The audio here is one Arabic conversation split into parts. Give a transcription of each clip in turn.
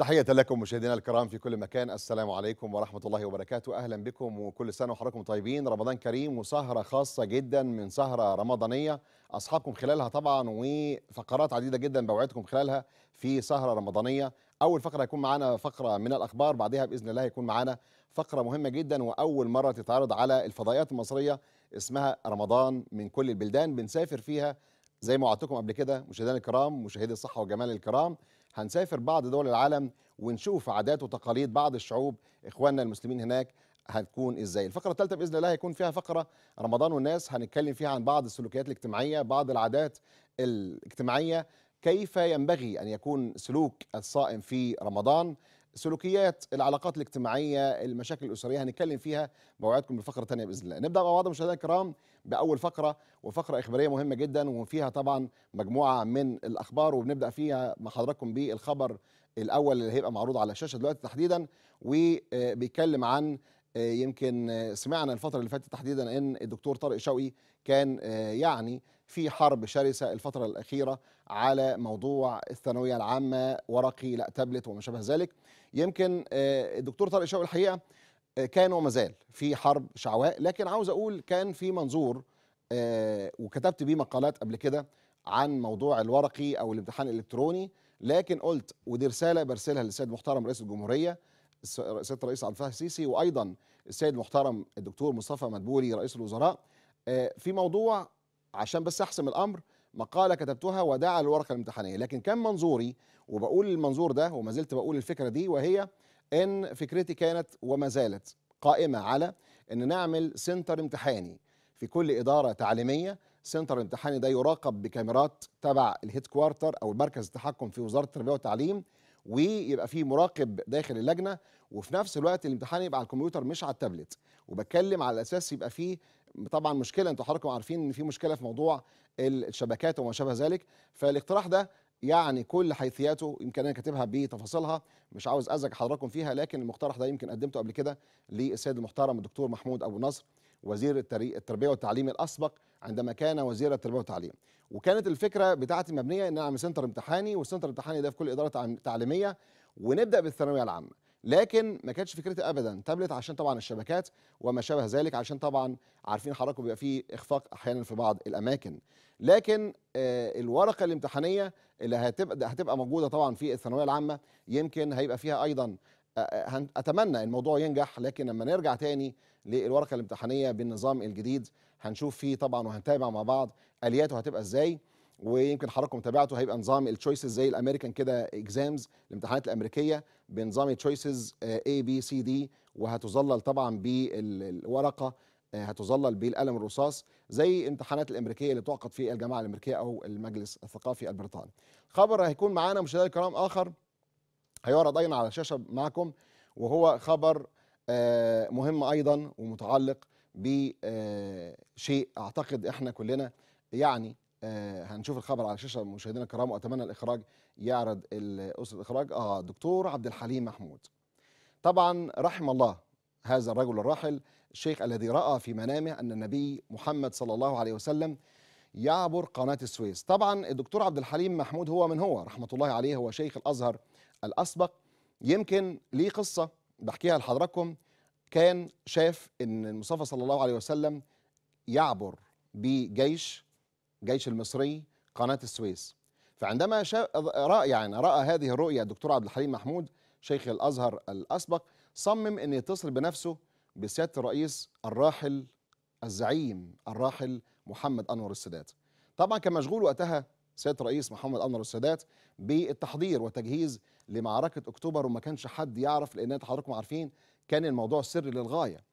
تحية لكم مشاهدينا الكرام في كل مكان السلام عليكم ورحمة الله وبركاته أهلا بكم وكل سنة وحضراتكم طيبين رمضان كريم وسهرة خاصة جدا من سهرة رمضانية أصحابكم خلالها طبعا وفقرات عديدة جدا بوعدكم خلالها في سهرة رمضانية أول فقرة هيكون معانا فقرة من الأخبار بعدها بإذن الله هيكون معانا فقرة مهمة جدا وأول مرة تتعرض على الفضائيات المصرية اسمها رمضان من كل البلدان بنسافر فيها زي ما وعدتكم قبل كده مشاهدينا الكرام مشاهدي الصحة والجمال الكرام هنسافر بعض دول العالم ونشوف عادات وتقاليد بعض الشعوب إخواننا المسلمين هناك هتكون ازاي الفقره الثالثه باذن الله هيكون فيها فقره رمضان والناس هنتكلم فيها عن بعض السلوكيات الاجتماعيه بعض العادات الاجتماعيه كيف ينبغي ان يكون سلوك الصائم في رمضان سلوكيات العلاقات الاجتماعيه المشاكل الاسريه هنتكلم فيها بوعدكم بفقره تانية باذن الله نبدا مع بعض مشاهدينا الكرام باول فقره وفقره اخباريه مهمه جدا وفيها طبعا مجموعه من الاخبار وبنبدا فيها مع حضراتكم بالخبر الاول اللي هيبقى معروض على الشاشه دلوقتي تحديدا وبيتكلم عن آه، يمكن سمعنا الفتره اللي فاتت تحديدا ان الدكتور طارق شوقي كان آه، يعني في حرب شرسة الفترة الأخيرة على موضوع الثانوية العامة ورقي لا تابلت وما شابه ذلك يمكن آه، الدكتور طارق شوقي الحقيقة آه، كان وما زال في حرب شعواء لكن عاوز أقول كان في منظور آه، وكتبت بيه مقالات قبل كده عن موضوع الورقي أو الامتحان الإلكتروني لكن قلت ودي رسالة برسلها للسيد محترم رئيس الجمهورية سيادة الرئيس عبد الفتاح السيسي وأيضا السيد المحترم الدكتور مصطفى مدبولي رئيس الوزراء في موضوع عشان بس احسم الامر مقاله كتبتها وداعا للورقه الامتحانيه لكن كان منظوري وبقول المنظور ده وما زلت بقول الفكره دي وهي ان فكرتي كانت وما زالت قائمه على ان نعمل سنتر امتحاني في كل اداره تعليميه سنتر الامتحاني ده يراقب بكاميرات تبع الهيد كوارتر او مركز التحكم في وزاره التربيه والتعليم ويبقى في مراقب داخل اللجنه وفي نفس الوقت الامتحان يبقى على الكمبيوتر مش على التابلت وبتكلم على اساس يبقى فيه طبعا مشكله انتوا حضراتكم عارفين ان في مشكله في موضوع الشبكات وما شابه ذلك فالاقتراح ده يعني كل حيثياته يمكن انا كاتبها بتفاصيلها مش عاوز ازعج حضراتكم فيها لكن المقترح ده يمكن قدمته قبل كده للسيد المحترم الدكتور محمود ابو نصر وزير التربيه والتعليم الاسبق عندما كان وزير التربيه والتعليم وكانت الفكره بتاعتي مبنيه ان انا اعمل سنتر امتحاني والسنتر الامتحاني ده في كل اداره تعليميه ونبدا بالثانويه العامه لكن ما كانتش فكرتي ابدا تابلت عشان طبعا الشبكات وما شابه ذلك عشان طبعا عارفين حضراتكم بيبقى فيه اخفاق احيانا في بعض الاماكن لكن آه الورقه الامتحانيه اللي هتبقى هتبقى موجوده طبعا في الثانويه العامه يمكن هيبقى فيها ايضا آه, آه، اتمنى الموضوع ينجح لكن لما نرجع تاني للورقه الامتحانيه بالنظام الجديد هنشوف فيه طبعا وهنتابع مع بعض الياته هتبقى ازاي ويمكن حضراتكم تابعته هيبقى نظام التشويسز زي الامريكان كده اكزامز الامتحانات الامريكيه بنظام التشويسز اي بي سي دي وهتظلل طبعا بالورقه آه، هتظلل بالقلم الرصاص زي امتحانات الامريكيه اللي تعقد في الجامعه الامريكيه او المجلس الثقافي البريطاني. خبر هيكون معانا مشاهدينا الكرام اخر هيعرض ايضا على الشاشه معكم وهو خبر آه، مهم ايضا ومتعلق بشيء آه، اعتقد احنا كلنا يعني آه هنشوف الخبر على الشاشه مشاهدينا الكرام واتمنى الاخراج يعرض اسره الاخراج اه دكتور عبد الحليم محمود طبعا رحم الله هذا الرجل الراحل الشيخ الذي راى في منامه ان النبي محمد صلى الله عليه وسلم يعبر قناه السويس طبعا الدكتور عبد الحليم محمود هو من هو رحمه الله عليه هو شيخ الازهر الاسبق يمكن ليه قصه بحكيها لحضراتكم كان شاف ان المصطفى صلى الله عليه وسلم يعبر بجيش الجيش المصري قناة السويس فعندما شا... رأى يعني رأى هذه الرؤية الدكتور عبد الحليم محمود شيخ الأزهر الأسبق صمم أن يتصل بنفسه بسيادة الرئيس الراحل الزعيم الراحل محمد أنور السادات طبعا كان مشغول وقتها سيادة الرئيس محمد أنور السادات بالتحضير والتجهيز لمعركة أكتوبر وما كانش حد يعرف لأن حضراتكم عارفين كان الموضوع سري للغاية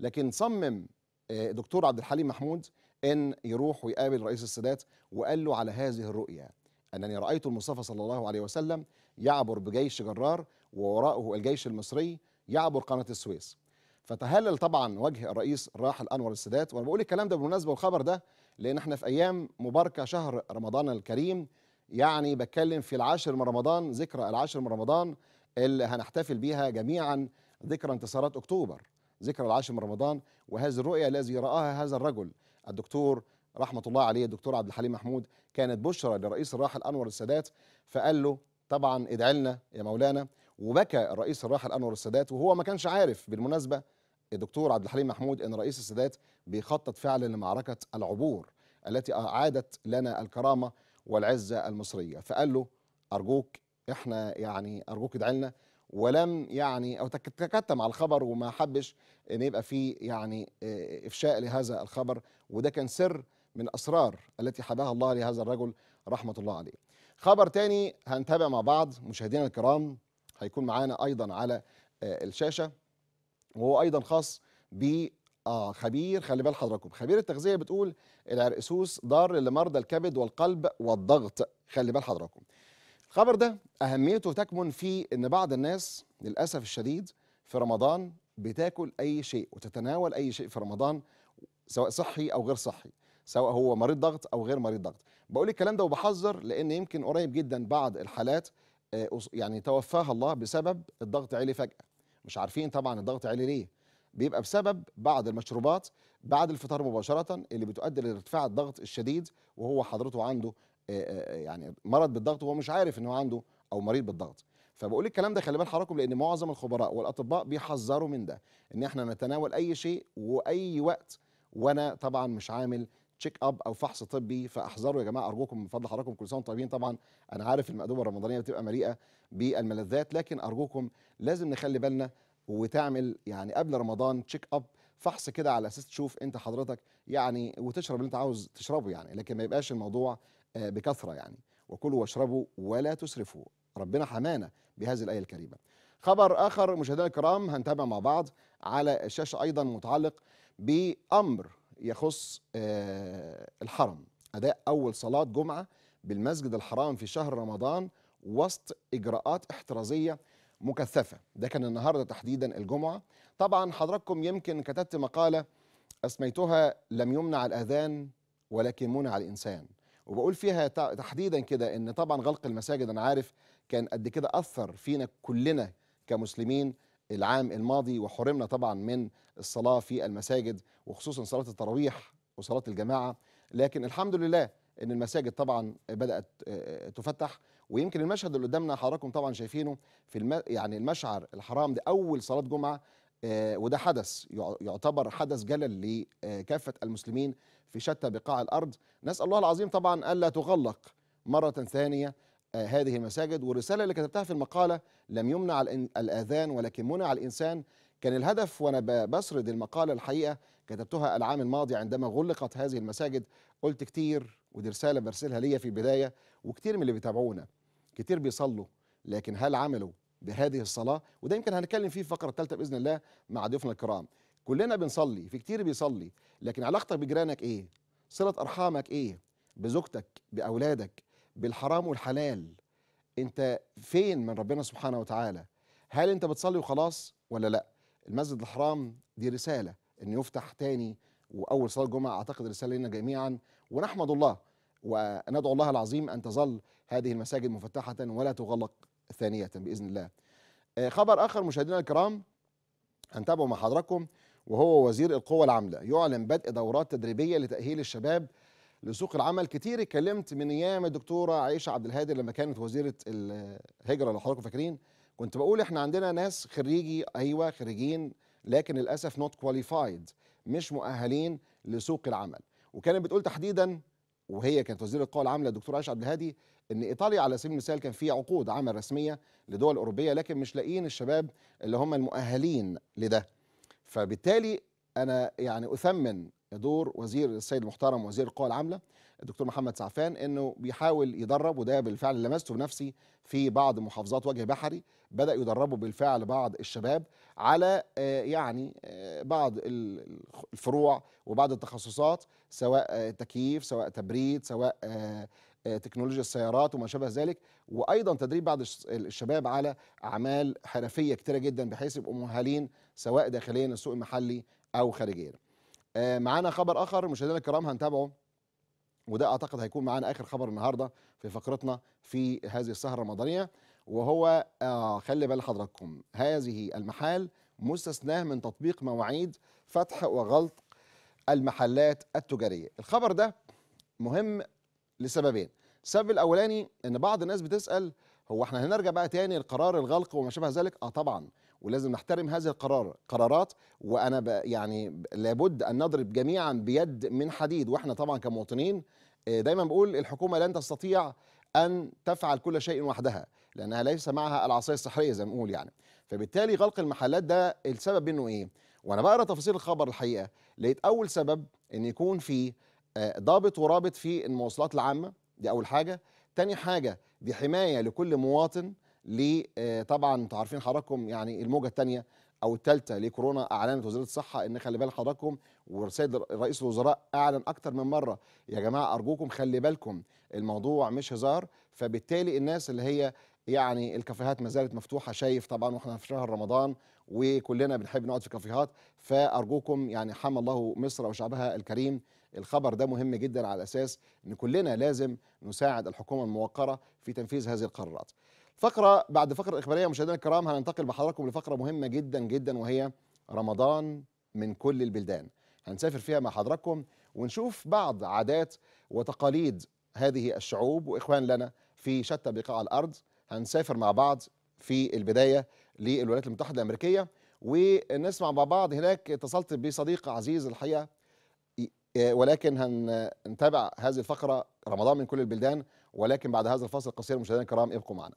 لكن صمم آه، دكتور عبد الحليم محمود ان يروح ويقابل رئيس السادات وقال له على هذه الرؤيا انني رايت المصطفى صلى الله عليه وسلم يعبر بجيش جرار ووراءه الجيش المصري يعبر قناه السويس فتهلل طبعا وجه الرئيس الراحل انور السادات وانا بقول الكلام ده بالمناسبه والخبر ده لان احنا في ايام مباركه شهر رمضان الكريم يعني بتكلم في العاشر من رمضان ذكرى العاشر من رمضان اللي هنحتفل بيها جميعا ذكرى انتصارات اكتوبر ذكرى العاشر من رمضان وهذه الرؤيه الذي راها هذا الرجل الدكتور رحمه الله عليه الدكتور عبد الحليم محمود كانت بشرى للرئيس الراحل انور السادات فقال له طبعا ادعي لنا يا مولانا وبكى الرئيس الراحل انور السادات وهو ما كانش عارف بالمناسبه الدكتور عبد الحليم محمود ان رئيس السادات بيخطط فعلا لمعركه العبور التي اعادت لنا الكرامه والعزه المصريه فقال له ارجوك احنا يعني ارجوك ادعي لنا ولم يعني او تكتم على الخبر وما حبش ان يبقى في يعني آه، افشاء لهذا الخبر وده كان سر من اسرار التي حباها الله لهذا الرجل رحمه الله عليه. خبر تاني هنتابع مع بعض مشاهدينا الكرام هيكون معانا ايضا على آه، الشاشه وهو ايضا خاص ب آه خبير خلي بال حضراتكم خبير التغذيه بتقول العرقسوس ضار لمرضى الكبد والقلب والضغط خلي بال حضراتكم الخبر ده أهميته تكمن في أن بعض الناس للأسف الشديد في رمضان بتاكل أي شيء وتتناول أي شيء في رمضان سواء صحي أو غير صحي سواء هو مريض ضغط أو غير مريض ضغط بقول الكلام ده وبحذر لأن يمكن قريب جدا بعض الحالات آه، يعني توفاها الله بسبب الضغط علي فجأة مش عارفين طبعا الضغط علي ليه بيبقى بسبب بعض المشروبات بعد الفطار مباشرة اللي بتؤدي لارتفاع الضغط الشديد وهو حضرته عنده آه، آه، آه، يعني مرض بالضغط وهو مش عارف ان هو عنده او مريض بالضغط فبقول الكلام ده خلي بال حضراتكم لان معظم الخبراء والاطباء بيحذروا من ده ان احنا نتناول اي شيء واي وقت وانا طبعا مش عامل تشيك اب او فحص طبي فاحذروا يا جماعه ارجوكم من فضل حضراتكم كل سنه وانتم طيبين طبعا انا عارف المأدوبه الرمضانيه بتبقى مليئه بالملذات لكن ارجوكم لازم نخلي بالنا وتعمل يعني قبل رمضان تشيك اب فحص كده على اساس تشوف انت حضرتك يعني وتشرب اللي انت عاوز تشربه يعني لكن ما يبقاش الموضوع آه، بكثرة يعني وكلوا واشربوا ولا تسرفوا ربنا حمانا بهذه الآية الكريمة خبر آخر مشاهدينا الكرام هنتابع مع بعض على الشاشة أيضا متعلق بأمر يخص آه، الحرم أداء أول صلاة جمعة بالمسجد الحرام في شهر رمضان وسط إجراءات احترازية مكثفة ده كان النهاردة تحديدا الجمعة طبعا حضراتكم يمكن كتبت مقالة أسميتها لم يمنع الأذان ولكن منع الإنسان وبقول فيها تحديدا كده ان طبعا غلق المساجد انا عارف كان قد كده اثر فينا كلنا كمسلمين العام الماضي وحرمنا طبعا من الصلاه في المساجد وخصوصا صلاه التراويح وصلاه الجماعه لكن الحمد لله ان المساجد طبعا بدات تفتح ويمكن المشهد اللي قدامنا حضراتكم طبعا شايفينه في الم... يعني المشعر الحرام ده اول صلاه جمعه آه، وده حدث يعتبر حدث جلل لكافة آه، المسلمين في شتى بقاع الأرض نسأل الله العظيم طبعا ألا تغلق مرة ثانية آه، هذه المساجد والرسالة اللي كتبتها في المقالة لم يمنع الأذان ولكن منع الإنسان كان الهدف وأنا بسرد المقالة الحقيقة كتبتها العام الماضي عندما غلقت هذه المساجد قلت كتير ودي رسالة برسلها ليا في البداية وكتير من اللي بيتابعونا كتير بيصلوا لكن هل عملوا بهذه الصلاه وده يمكن هنتكلم فيه في الفقره الثالثه باذن الله مع ضيوفنا الكرام كلنا بنصلي في كتير بيصلي لكن علاقتك بجيرانك ايه صله ارحامك ايه بزوجتك باولادك بالحرام والحلال انت فين من ربنا سبحانه وتعالى هل انت بتصلي وخلاص ولا لا المسجد الحرام دي رساله انه يفتح تاني واول صلاه جمعه اعتقد رساله لنا جميعا ونحمد الله وندعو الله العظيم ان تظل هذه المساجد مفتحه ولا تغلق ثانية بإذن الله آه، خبر آخر مشاهدينا الكرام هنتابعه مع حضراتكم وهو وزير القوى العاملة يعلن بدء دورات تدريبية لتأهيل الشباب لسوق العمل كتير اتكلمت من ايام الدكتوره عائشه عبد الهادي لما كانت وزيره الهجره لو حضراتكم فاكرين كنت بقول احنا عندنا ناس خريجي ايوه خريجين لكن للاسف نوت كواليفايد مش مؤهلين لسوق العمل وكانت بتقول تحديدا وهي كانت وزيره القوى العامله الدكتوره عائشه عبد الهادي ان ايطاليا على سبيل المثال كان في عقود عمل رسميه لدول اوروبيه لكن مش لاقيين الشباب اللي هم المؤهلين لده فبالتالي انا يعني اثمن دور وزير السيد المحترم وزير القوى العامله الدكتور محمد سعفان انه بيحاول يدرب وده بالفعل لمسته بنفسي في بعض محافظات وجه بحري بدا يدربوا بالفعل بعض الشباب على آه، يعني آه، بعض الفروع وبعض التخصصات سواء آه، تكييف سواء تبريد سواء آه، تكنولوجيا السيارات وما شابه ذلك وايضا تدريب بعض الشباب على اعمال حرفيه كتيره جدا بحيث يبقوا مؤهلين سواء داخليا السوق المحلي او خارجيا. آه، معانا خبر اخر مشاهدينا الكرام هنتابعه وده اعتقد هيكون معانا اخر خبر النهارده في فقرتنا في هذه السهره الرمضانيه وهو آه خلي بال حضراتكم هذه المحال مستثناه من تطبيق مواعيد فتح وغلق المحلات التجاريه. الخبر ده مهم لسببين السبب الاولاني ان بعض الناس بتسال هو احنا هنرجع بقى تاني لقرار الغلق وما شابه ذلك اه طبعا ولازم نحترم هذه القرار قرارات وانا يعني لابد ان نضرب جميعا بيد من حديد واحنا طبعا كمواطنين آه، دايما بقول الحكومه لن تستطيع ان تفعل كل شيء وحدها لانها ليس معها العصايه السحريه زي ما بنقول يعني فبالتالي غلق المحلات ده السبب منه ايه وانا بقرا تفاصيل الخبر الحقيقه لقيت اول سبب ان يكون في آه، ضابط ورابط في المواصلات العامه دي اول حاجه تاني حاجه دي حمايه لكل مواطن ل آه، طبعا انتوا عارفين حضراتكم يعني الموجه الثانيه او الثالثه لكورونا اعلنت وزاره الصحه ان خلي بال حضراتكم والسيد رئيس الوزراء اعلن اكتر من مره يا جماعه ارجوكم خلي بالكم الموضوع مش هزار فبالتالي الناس اللي هي يعني الكافيهات ما زالت مفتوحه شايف طبعا واحنا في شهر رمضان وكلنا بنحب نقعد في كافيهات فارجوكم يعني حمى الله مصر وشعبها الكريم الخبر ده مهم جدا على اساس ان كلنا لازم نساعد الحكومه الموقره في تنفيذ هذه القرارات. فقره بعد فقره اخباريه مشاهدينا الكرام هننتقل بحضراتكم لفقره مهمه جدا جدا وهي رمضان من كل البلدان. هنسافر فيها مع حضراتكم ونشوف بعض عادات وتقاليد هذه الشعوب واخوان لنا في شتى بقاع الارض هنسافر مع بعض في البدايه للولايات المتحده الامريكيه ونسمع مع بعض هناك اتصلت بصديق عزيز الحقيقه آه، ولكن هنتابع آه، هذه الفقرة رمضان من كل البلدان ولكن بعد هذا الفاصل القصير مشاهدينا الكرام ابقوا معنا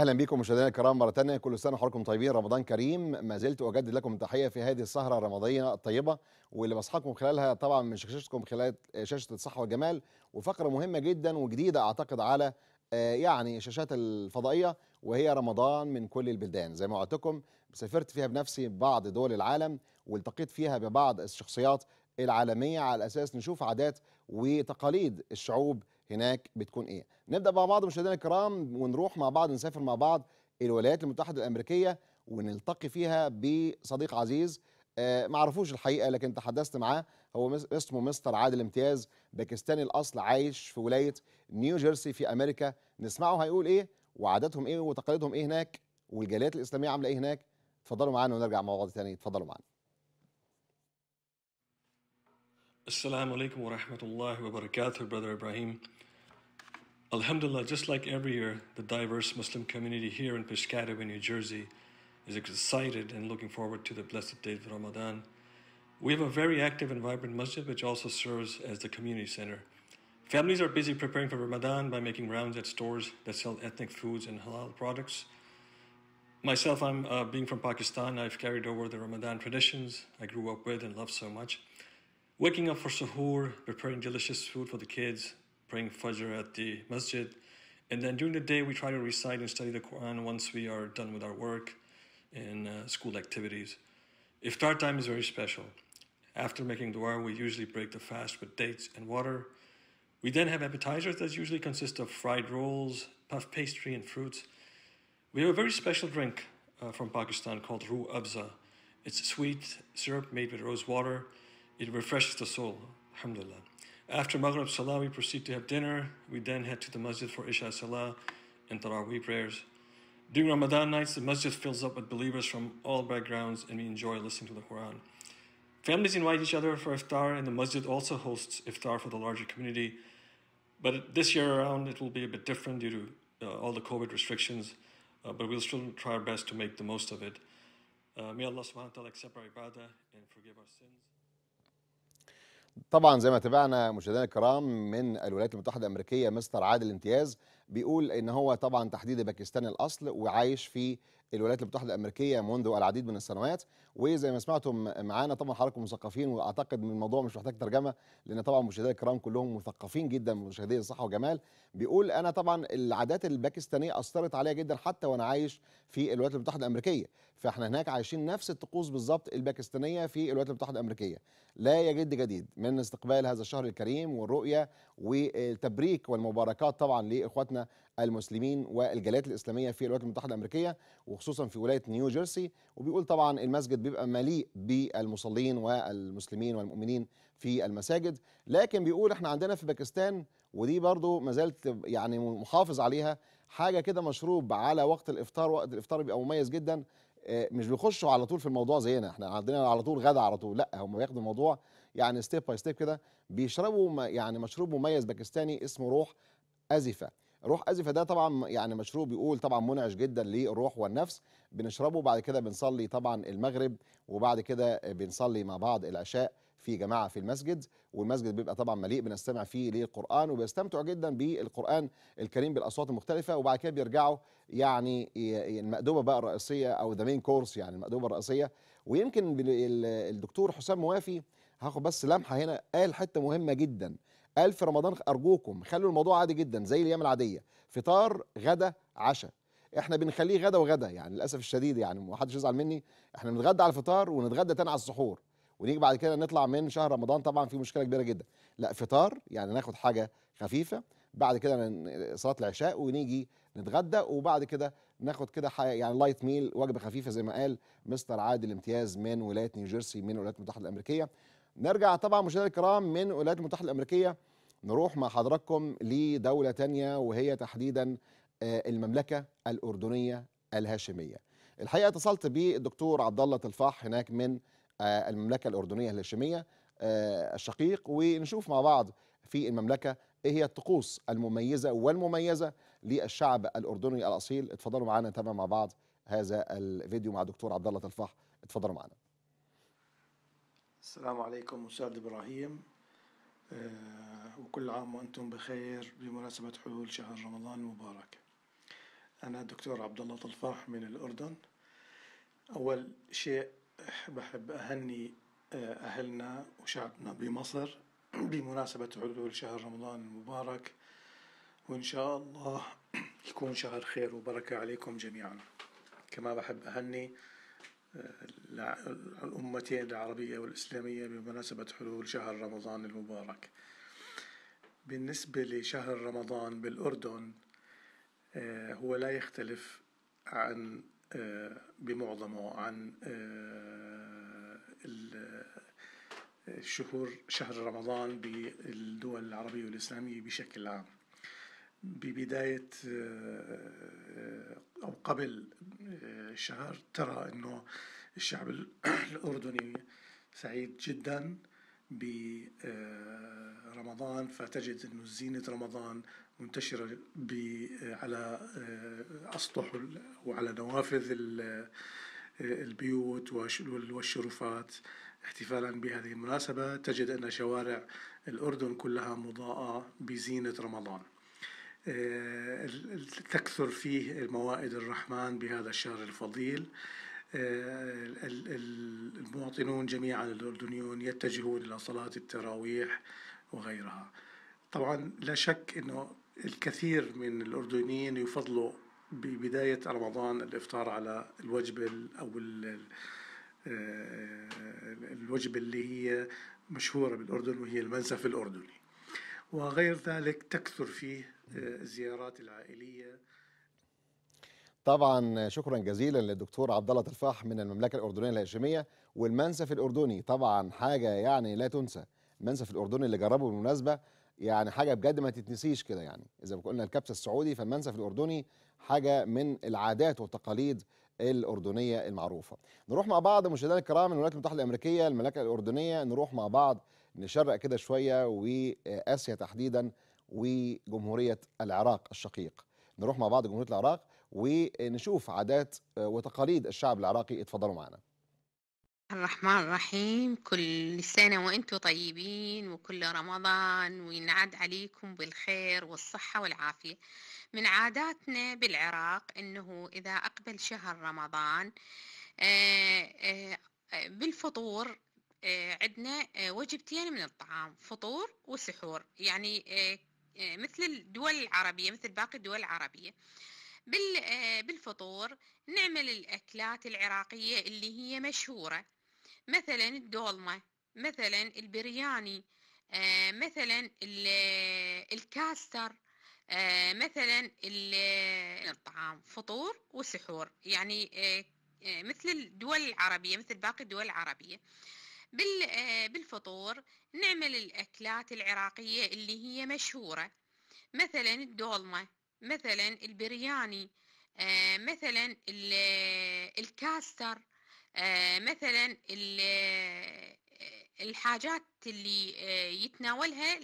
اهلا بكم مشاهدينا الكرام مره ثانيه كل سنه وحضراتكم طيبين رمضان كريم ما زلت اجدد لكم التحيه في هذه السهره الرمضانيه الطيبه واللي بصحكم خلالها طبعا من شاشتكم خلال شاشه الصحه والجمال وفقره مهمه جدا وجديده اعتقد على آه، يعني الشاشات الفضائيه وهي رمضان من كل البلدان زي ما وعدتكم سافرت فيها بنفسي بعض دول العالم والتقيت فيها ببعض الشخصيات العالميه على اساس نشوف عادات وتقاليد الشعوب هناك بتكون ايه نبدا مع بعض مشاهدينا الكرام ونروح مع بعض نسافر مع بعض الولايات المتحده الامريكيه ونلتقي فيها بصديق عزيز آه، ما عرفوش الحقيقه لكن تحدثت معاه هو اسمه مستر عادل امتياز باكستاني الاصل عايش في ولايه نيو جيرسي في امريكا نسمعه هيقول ايه وعاداتهم ايه وتقاليدهم ايه هناك والجاليات الاسلاميه عامله ايه هناك اتفضلوا معانا ونرجع مع بعض تاني اتفضلوا معانا السلام عليكم ورحمة الله وبركاته براذر ابراهيم Alhamdulillah, just like every year, the diverse Muslim community here in Piscataway, New Jersey, is excited and looking forward to the blessed day of Ramadan. We have a very active and vibrant masjid, which also serves as the community center. Families are busy preparing for Ramadan by making rounds at stores that sell ethnic foods and halal products. Myself, I'm uh, being from Pakistan. I've carried over the Ramadan traditions I grew up with and love so much. Waking up for suhoor, preparing delicious food for the kids, praying Fajr at the masjid. And then during the day, we try to recite and study the Quran once we are done with our work and uh, school activities. Iftar time is very special. After making dua, we usually break the fast with dates and water. We then have appetizers that usually consist of fried rolls, puff pastry, and fruits. We have a very special drink uh, from Pakistan called Ru Abza. It's sweet syrup made with rose water. It refreshes the soul. Alhamdulillah. After Maghrib Salah, we proceed to have dinner. We then head to the masjid for Isha Salah and Taraweeh prayers. During Ramadan nights, the masjid fills up with believers from all backgrounds and we enjoy listening to the Quran. Families invite each other for iftar and the masjid also hosts iftar for the larger community. But this year around, it will be a bit different due to uh, all the COVID restrictions, uh, but we'll still try our best to make the most of it. Uh, may Allah subhanahu wa ta'ala accept our ibadah and forgive our sins. طبعا زي ما تابعنا مشاهدينا الكرام من الولايات المتحده الامريكيه مستر عادل امتياز بيقول ان هو طبعا تحديد باكستاني الاصل وعايش في الولايات المتحده الامريكيه منذ العديد من السنوات وزي ما سمعتم معانا طبعا حضراتكم مثقفين واعتقد ان الموضوع مش محتاج ترجمه لان طبعا مشاهدينا الكرام كلهم مثقفين جدا مشاهدي الصحه وجمال بيقول انا طبعا العادات الباكستانيه اثرت عليا جدا حتى وانا عايش في الولايات المتحده الامريكيه فاحنا هناك عايشين نفس الطقوس بالظبط الباكستانيه في الولايات المتحده الامريكيه لا يجد جديد من استقبال هذا الشهر الكريم والرؤيه والتبريك والمباركات طبعا لاخواتنا المسلمين والجاليات الاسلاميه في الولايات المتحده الامريكيه وخصوصا في ولايه نيو جيرسي وبيقول طبعا المسجد بيبقى مليء بالمصلين والمسلمين والمؤمنين في المساجد لكن بيقول احنا عندنا في باكستان ودي برضو ما زالت يعني محافظ عليها حاجه كده مشروب على وقت الافطار وقت الافطار بيبقى مميز جدا آه، مش بيخشوا على طول في الموضوع زينا احنا عندنا على طول غدا على طول لا هم بياخدوا الموضوع يعني ستيب باي ستيب كده بيشربوا يعني مشروب مميز باكستاني اسمه روح ازفه روح أزفة ده طبعا يعني مشروب بيقول طبعا منعش جدا للروح والنفس بنشربه بعد كده بنصلي طبعا المغرب وبعد كده بنصلي مع بعض العشاء في جماعة في المسجد والمسجد بيبقى طبعا مليء بنستمع فيه للقرآن وبيستمتعوا جدا بالقرآن الكريم بالأصوات المختلفة وبعد كده بيرجعوا يعني المأدوبة بقى الرئيسية أو ذا مين كورس يعني المأدوبة الرئيسية ويمكن الدكتور حسام موافي هاخد بس لمحة هنا قال حتة مهمة جدا قال في رمضان ارجوكم خلوا الموضوع عادي جدا زي الايام العاديه فطار غدا عشاء احنا بنخليه غدا وغدا يعني للاسف الشديد يعني محدش يزعل مني احنا بنتغدى على الفطار ونتغدى تاني على السحور ونيجي بعد كده نطلع من شهر رمضان طبعا في مشكله كبيره جدا لا فطار يعني ناخد حاجه خفيفه بعد كده صلاه العشاء ونيجي نتغدى وبعد كده ناخد كده يعني لايت ميل وجبه خفيفه زي ما قال مستر عادل امتياز من ولايه نيوجيرسي من الولايات المتحده الامريكيه نرجع طبعا مشاهدينا الكرام من الولايات المتحده الامريكيه نروح مع حضراتكم لدوله تانية وهي تحديدا آه، المملكه الاردنيه الهاشميه. الحقيقه اتصلت بالدكتور عبد الله تلفاح هناك من آه، المملكه الاردنيه الهاشميه آه، الشقيق ونشوف مع بعض في المملكه ايه هي الطقوس المميزه والمميزه للشعب الاردني الاصيل اتفضلوا معانا نتابع مع بعض هذا الفيديو مع الدكتور عبد الله تلفاح اتفضلوا معنا السلام عليكم أستاذ إبراهيم آه، وكل عام وأنتم بخير بمناسبة حلول شهر رمضان المبارك أنا الدكتور عبد الله طلفاح من الأردن أول شيء بحب أهني آه، أهلنا وشعبنا بمصر بمناسبة حلول شهر رمضان المبارك وإن شاء الله يكون شهر خير وبركة عليكم جميعا كما بحب أهني الأمتين العربية والإسلامية بمناسبة حلول شهر رمضان المبارك بالنسبة لشهر رمضان بالأردن آه، هو لا يختلف عن آه، بمعظمه عن آه، الشهور شهر رمضان بالدول العربية والإسلامية بشكل عام ببداية آه، آه، أو قبل آه، شهر ترى أنه الشعب الأردني سعيد جدا برمضان فتجد أنه زينة رمضان منتشرة على أسطح وعلى نوافذ البيوت والشرفات احتفالا بهذه المناسبة تجد أن شوارع الأردن كلها مضاءة بزينة رمضان آه، تكثر فيه موائد الرحمن بهذا الشهر الفضيل آه، المواطنون جميعا الأردنيون يتجهون إلى صلاة التراويح وغيرها طبعا لا شك أنه الكثير من الأردنيين يفضلوا ببداية رمضان الإفطار على الوجبة أو آه، الوجبة اللي هي مشهورة بالأردن وهي المنسف الأردني وغير ذلك تكثر فيه الزيارات العائليه طبعا شكرا جزيلا للدكتور عبد الله تلفاح من المملكه الاردنيه الهاشميه والمنسف الاردني طبعا حاجه يعني لا تنسى المنسف الاردني اللي جربه بالمناسبه يعني حاجه بجد ما تتنسيش كده يعني اذا قلنا الكبسه السعودي فالمنسف الاردني حاجه من العادات والتقاليد الاردنيه المعروفه نروح مع بعض مشاهدينا الكرام الولايات المتحده الامريكيه المملكه الاردنيه نروح مع بعض نشرق كده شويه واسيا تحديدا وجمهورية العراق الشقيق نروح مع بعض جمهورية العراق ونشوف عادات آه، وتقاليد الشعب العراقي اتفضلوا معنا الرحمن الرحيم كل سنة وانتم طيبين وكل رمضان وينعد عليكم بالخير والصحة والعافية من عاداتنا بالعراق انه اذا اقبل شهر رمضان آه، آه، بالفطور عندنا وجبتين من الطعام فطور وسحور يعني آه، مثل الدول العربية مثل باقي الدول العربية آه، بالفطور نعمل الأكلات العراقية اللي هي مشهورة مثلا الدولمة مثلا البرياني آه، مثلا الكاستر مثلا الطعام فطور وسحور يعني مثل الدول العربية مثل باقي الدول العربية بالفطور نعمل الأكلات العراقية اللي هي مشهورة مثلا الدولمة مثلا البرياني آه، مثلا الكاستر آه، مثلا آه، الحاجات اللي يتناولها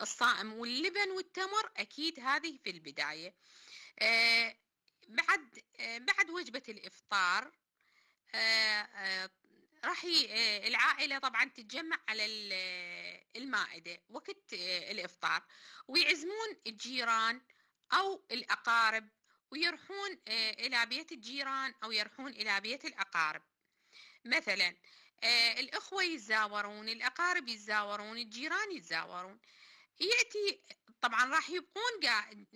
الصائم واللبن والتمر أكيد هذه في البداية بعد بعد وجبة الإفطار راح آه، العائلة طبعا تتجمع على آه، المائدة وقت آه، الإفطار ويعزمون الجيران أو الأقارب ويروحون إلى بيت الجيران أو يروحون إلى بيت الأقارب مثلا الأخوة يتزاورون الأقارب يتزاورون الجيران يتزاورون يأتي طبعا راح يبقون قاعد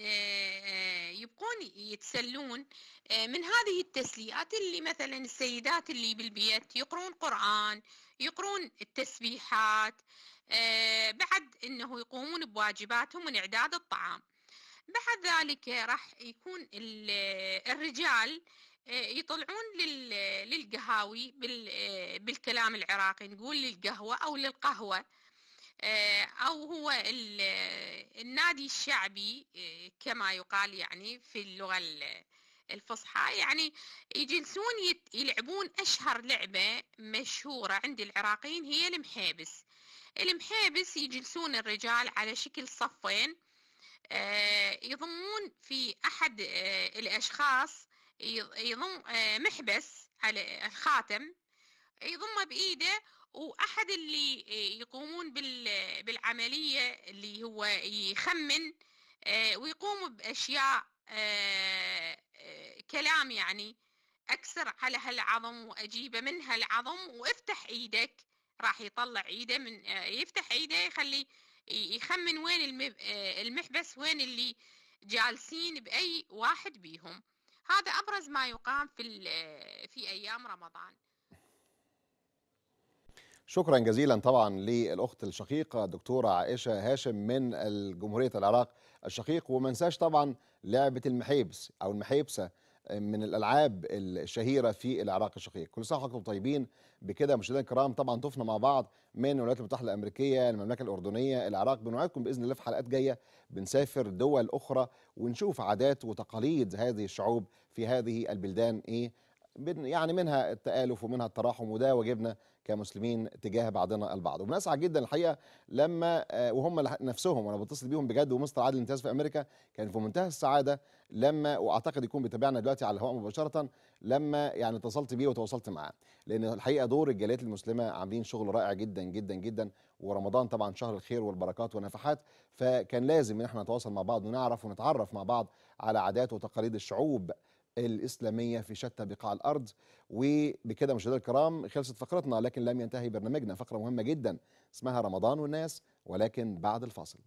يبقون يتسلون آه، من هذه التسليات اللي مثلا السيدات اللي بالبيت يقرون قرآن يقرون التسبيحات آه، بعد انه يقومون بواجباتهم من اعداد الطعام بعد ذلك راح يكون الرجال آه، يطلعون للقهاوي بالكلام العراقي نقول للقهوة أو للقهوة آه، أو هو النادي الشعبي آه، كما يقال يعني في اللغة الفصحى يعني يجلسون يلعبون أشهر لعبة مشهورة عند العراقيين هي المحابس المحابس يجلسون الرجال على شكل صفين آه، يضمون في أحد الأشخاص يضم محبس على الخاتم يضمه بإيده واحد اللي يقومون بالعمليه اللي هو يخمن ويقوم باشياء كلام يعني اكسر على هالعظم واجيبه من هالعظم وافتح ايدك راح يطلع ايده من يفتح ايده يخلي يخمن وين المحبس وين اللي جالسين باي واحد بيهم هذا ابرز ما يقام في في ايام رمضان شكرا جزيلا طبعا للاخت الشقيقه الدكتوره عائشه هاشم من جمهوريه العراق الشقيق وما ننساش طبعا لعبه المحيبس او المحيبسه من الالعاب الشهيره في العراق الشقيق كل سنه وانتم طيبين بكده مشاهدينا الكرام طبعا طفنا مع بعض من الولايات المتحده الامريكيه المملكه الاردنيه العراق بنوعدكم باذن الله في حلقات جايه بنسافر دول اخرى ونشوف عادات وتقاليد هذه الشعوب في هذه البلدان ايه يعني منها التآلف ومنها التراحم وده واجبنا كمسلمين تجاه بعضنا البعض وبنسعى جدا الحقيقه لما آه، وهم نفسهم وانا بتصل بيهم بجد ومستر عادل امتياز في امريكا كان في منتهى السعاده لما واعتقد يكون بيتابعنا دلوقتي على الهواء مباشره لما يعني اتصلت بيه وتواصلت معاه لان الحقيقه دور الجاليات المسلمه عاملين شغل رائع جدا جدا جدا ورمضان طبعا شهر الخير والبركات والنفحات فكان لازم ان احنا نتواصل مع بعض ونعرف ونتعرف مع بعض على عادات وتقاليد الشعوب الإسلامية في شتى بقاع الأرض وبكده مشاهدينا الكرام خلصت فقرتنا لكن لم ينتهي برنامجنا فقرة مهمة جدا اسمها رمضان والناس ولكن بعد الفاصل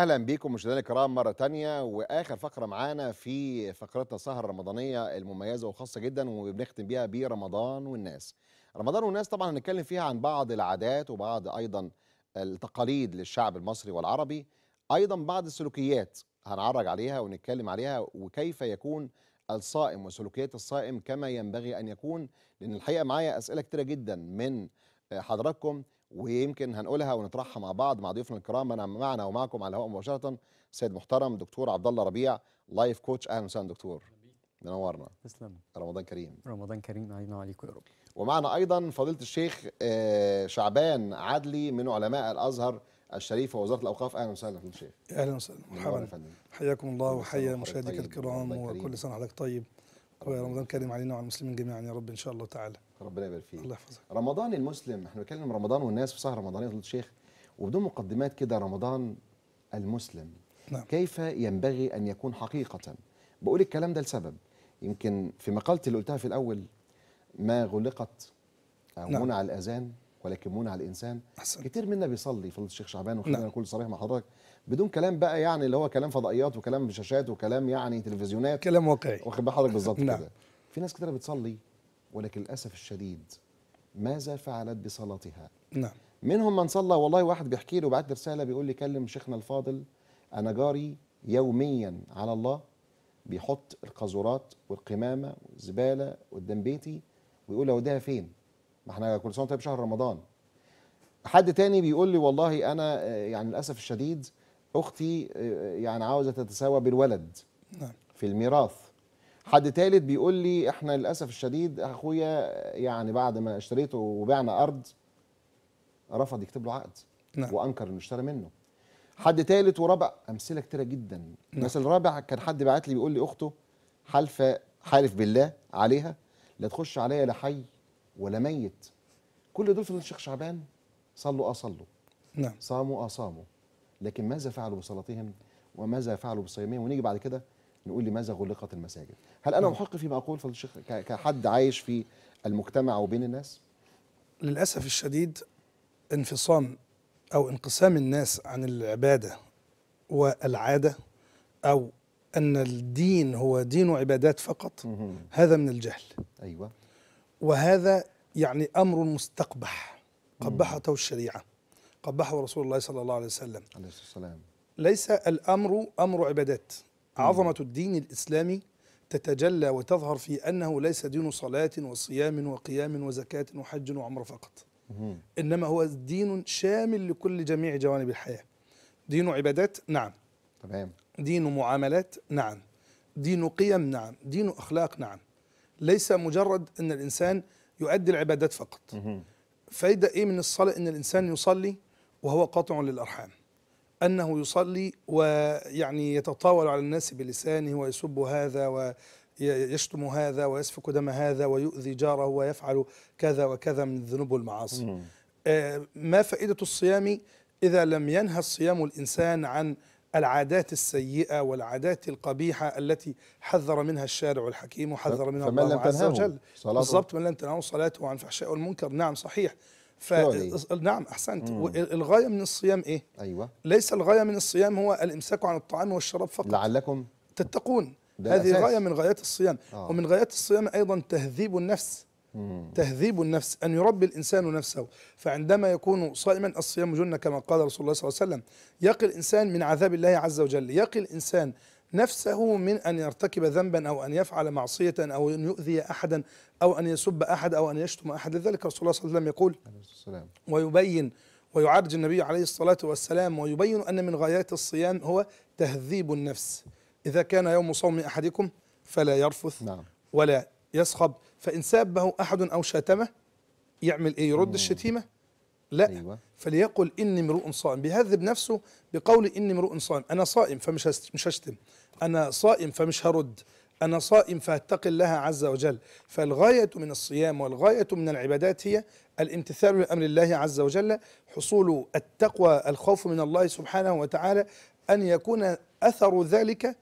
اهلا بيكم مشاهدينا الكرام مره تانية واخر فقره معانا في فقرتنا السهره الرمضانيه المميزه وخاصه جدا وبنختم بيها برمضان والناس. رمضان والناس طبعا هنتكلم فيها عن بعض العادات وبعض ايضا التقاليد للشعب المصري والعربي، ايضا بعض السلوكيات هنعرج عليها ونتكلم عليها وكيف يكون الصائم وسلوكيات الصائم كما ينبغي ان يكون لان الحقيقه معايا اسئله كتيره جدا من حضراتكم ويمكن هنقولها ونطرحها مع بعض مع ضيوفنا الكرام انا معنا ومعكم على الهواء مباشره سيد محترم دكتور عبد الله ربيع لايف كوتش اهلا وسهلا دكتور منورنا تسلم رمضان كريم رمضان كريم علينا وعليكم يا رب ومعنا ايضا فضيله الشيخ آه، شعبان عدلي من علماء الازهر الشريف ووزاره الاوقاف اهلا وسهلا فضيله الشيخ اهلا وسهلا مرحبا حياكم الله وحيا مشاهديك الكرام وكل سنه وحضرتك طيب رمضان كريم علينا وعلى المسلمين جميعا يا رب ان شاء الله تعالى ربنا يبارك فيك الله يحفظك رمضان المسلم احنا بنتكلم رمضان والناس في شهر رمضان يا فضيله الشيخ وبدون مقدمات كده رمضان المسلم نعم. كيف ينبغي ان يكون حقيقه بقول الكلام ده لسبب يمكن في مقالتي اللي قلتها في الاول ما غلقت آه، نعم. منع الاذان ولكن منع الانسان أحسن. كتير منا بيصلي فضيله الشيخ شعبان وخلينا نعم. صريح مع حضرتك بدون كلام بقى يعني اللي هو كلام فضائيات وكلام شاشات وكلام يعني تلفزيونات كلام واقعي واخد بال حضرتك بالظبط نعم. كده في ناس كتير بتصلي ولكن للاسف الشديد ماذا فعلت بصلاتها نعم منهم من صلى والله واحد بيحكي لي وبعت لي رساله بيقول لي كلم شيخنا الفاضل انا جاري يوميا على الله بيحط القاذورات والقمامه والزباله قدام بيتي ويقول اوديها فين؟ ما احنا كل سنه طيب شهر رمضان. حد تاني بيقول لي والله انا آه، يعني للاسف الشديد اختي آه، يعني عاوزه تتساوى بالولد نعم. في الميراث حد تالت بيقول لي احنا للاسف الشديد اخويا يعني بعد ما اشتريته وبعنا ارض رفض يكتب له عقد نعم. وانكر انه اشترى منه حد تالت ورابع امثله كتيره جدا نعم. مثل رابع كان حد بعت لي بيقول لي اخته حالفه حالف بالله عليها لا تخش عليا لا حي ولا ميت كل دول في الشيخ شعبان صلوا اه صلوا نعم صاموا اه صاموا لكن ماذا فعلوا بصلاتهم وماذا فعلوا بصيامهم ونيجي بعد كده نقول لماذا غلقت المساجد هل انا محق فيما اقول في الشيخ كحد عايش في المجتمع وبين الناس للاسف الشديد انفصام او انقسام الناس عن العباده والعاده او ان الدين هو دين عبادات فقط هذا من الجهل ايوه وهذا يعني امر مستقبح قبحته الشريعه قبحه رسول الله صلى الله عليه وسلم عليه السلام ليس الأمر أمر عبادات عظمة الدين الإسلامي تتجلى وتظهر في أنه ليس دين صلاة وصيام وقيام وزكاة وحج وعمر فقط إنما هو دين شامل لكل جميع جوانب الحياة دين عبادات نعم تمام دين معاملات نعم دين قيم نعم دين أخلاق نعم ليس مجرد أن الإنسان يؤدي العبادات فقط فايدة إيه من الصلاة أن الإنسان يصلي وهو قاطع للأرحام أنه يصلي ويعني يتطاول على الناس بلسانه ويسب هذا ويشتم هذا ويسفك دم هذا ويؤذي جاره ويفعل كذا وكذا من الذنوب والمعاصي آه، ما فائدة الصيام إذا لم ينهى الصيام الإنسان عن العادات السيئة والعادات القبيحة التي حذر منها الشارع الحكيم وحذر منها الله عز وجل بالضبط من لم تنهه صلاته عن فحشاء والمنكر نعم صحيح ف... إيه؟ نعم احسنت مم. الغايه من الصيام ايه ايوه ليس الغايه من الصيام هو الامساك عن الطعام والشراب فقط لعلكم تتقون هذه غايه من غايات الصيام آه. ومن غايات الصيام ايضا تهذيب النفس مم. تهذيب النفس أن يربي الإنسان نفسه فعندما يكون صائما الصيام جنة كما قال رسول الله صلى الله عليه وسلم يقي الإنسان من عذاب الله عز وجل يقي الإنسان نفسه من أن يرتكب ذنبا أو أن يفعل معصية أو أن يؤذي أحدا أو أن يسب أحد أو أن يشتم أحد لذلك رسول الله صلى الله عليه وسلم يقول ويبين ويعرج النبي عليه الصلاة والسلام ويبين أن من غايات الصيام هو تهذيب النفس إذا كان يوم صوم أحدكم فلا يرفث نعم. ولا يصخب فإن سابه أحد أو شتمه يعمل إيه يرد الشتيمة لا أيوة. فليقل إني امرؤ صائم بيهذب نفسه بقول إني امرؤ صائم أنا صائم فمش مش هشتم أنا صائم فمش هرد أنا صائم فاتقي الله عز وجل فالغاية من الصيام والغاية من العبادات هي الامتثال لأمر الله عز وجل حصول التقوى الخوف من الله سبحانه وتعالى أن يكون أثر ذلك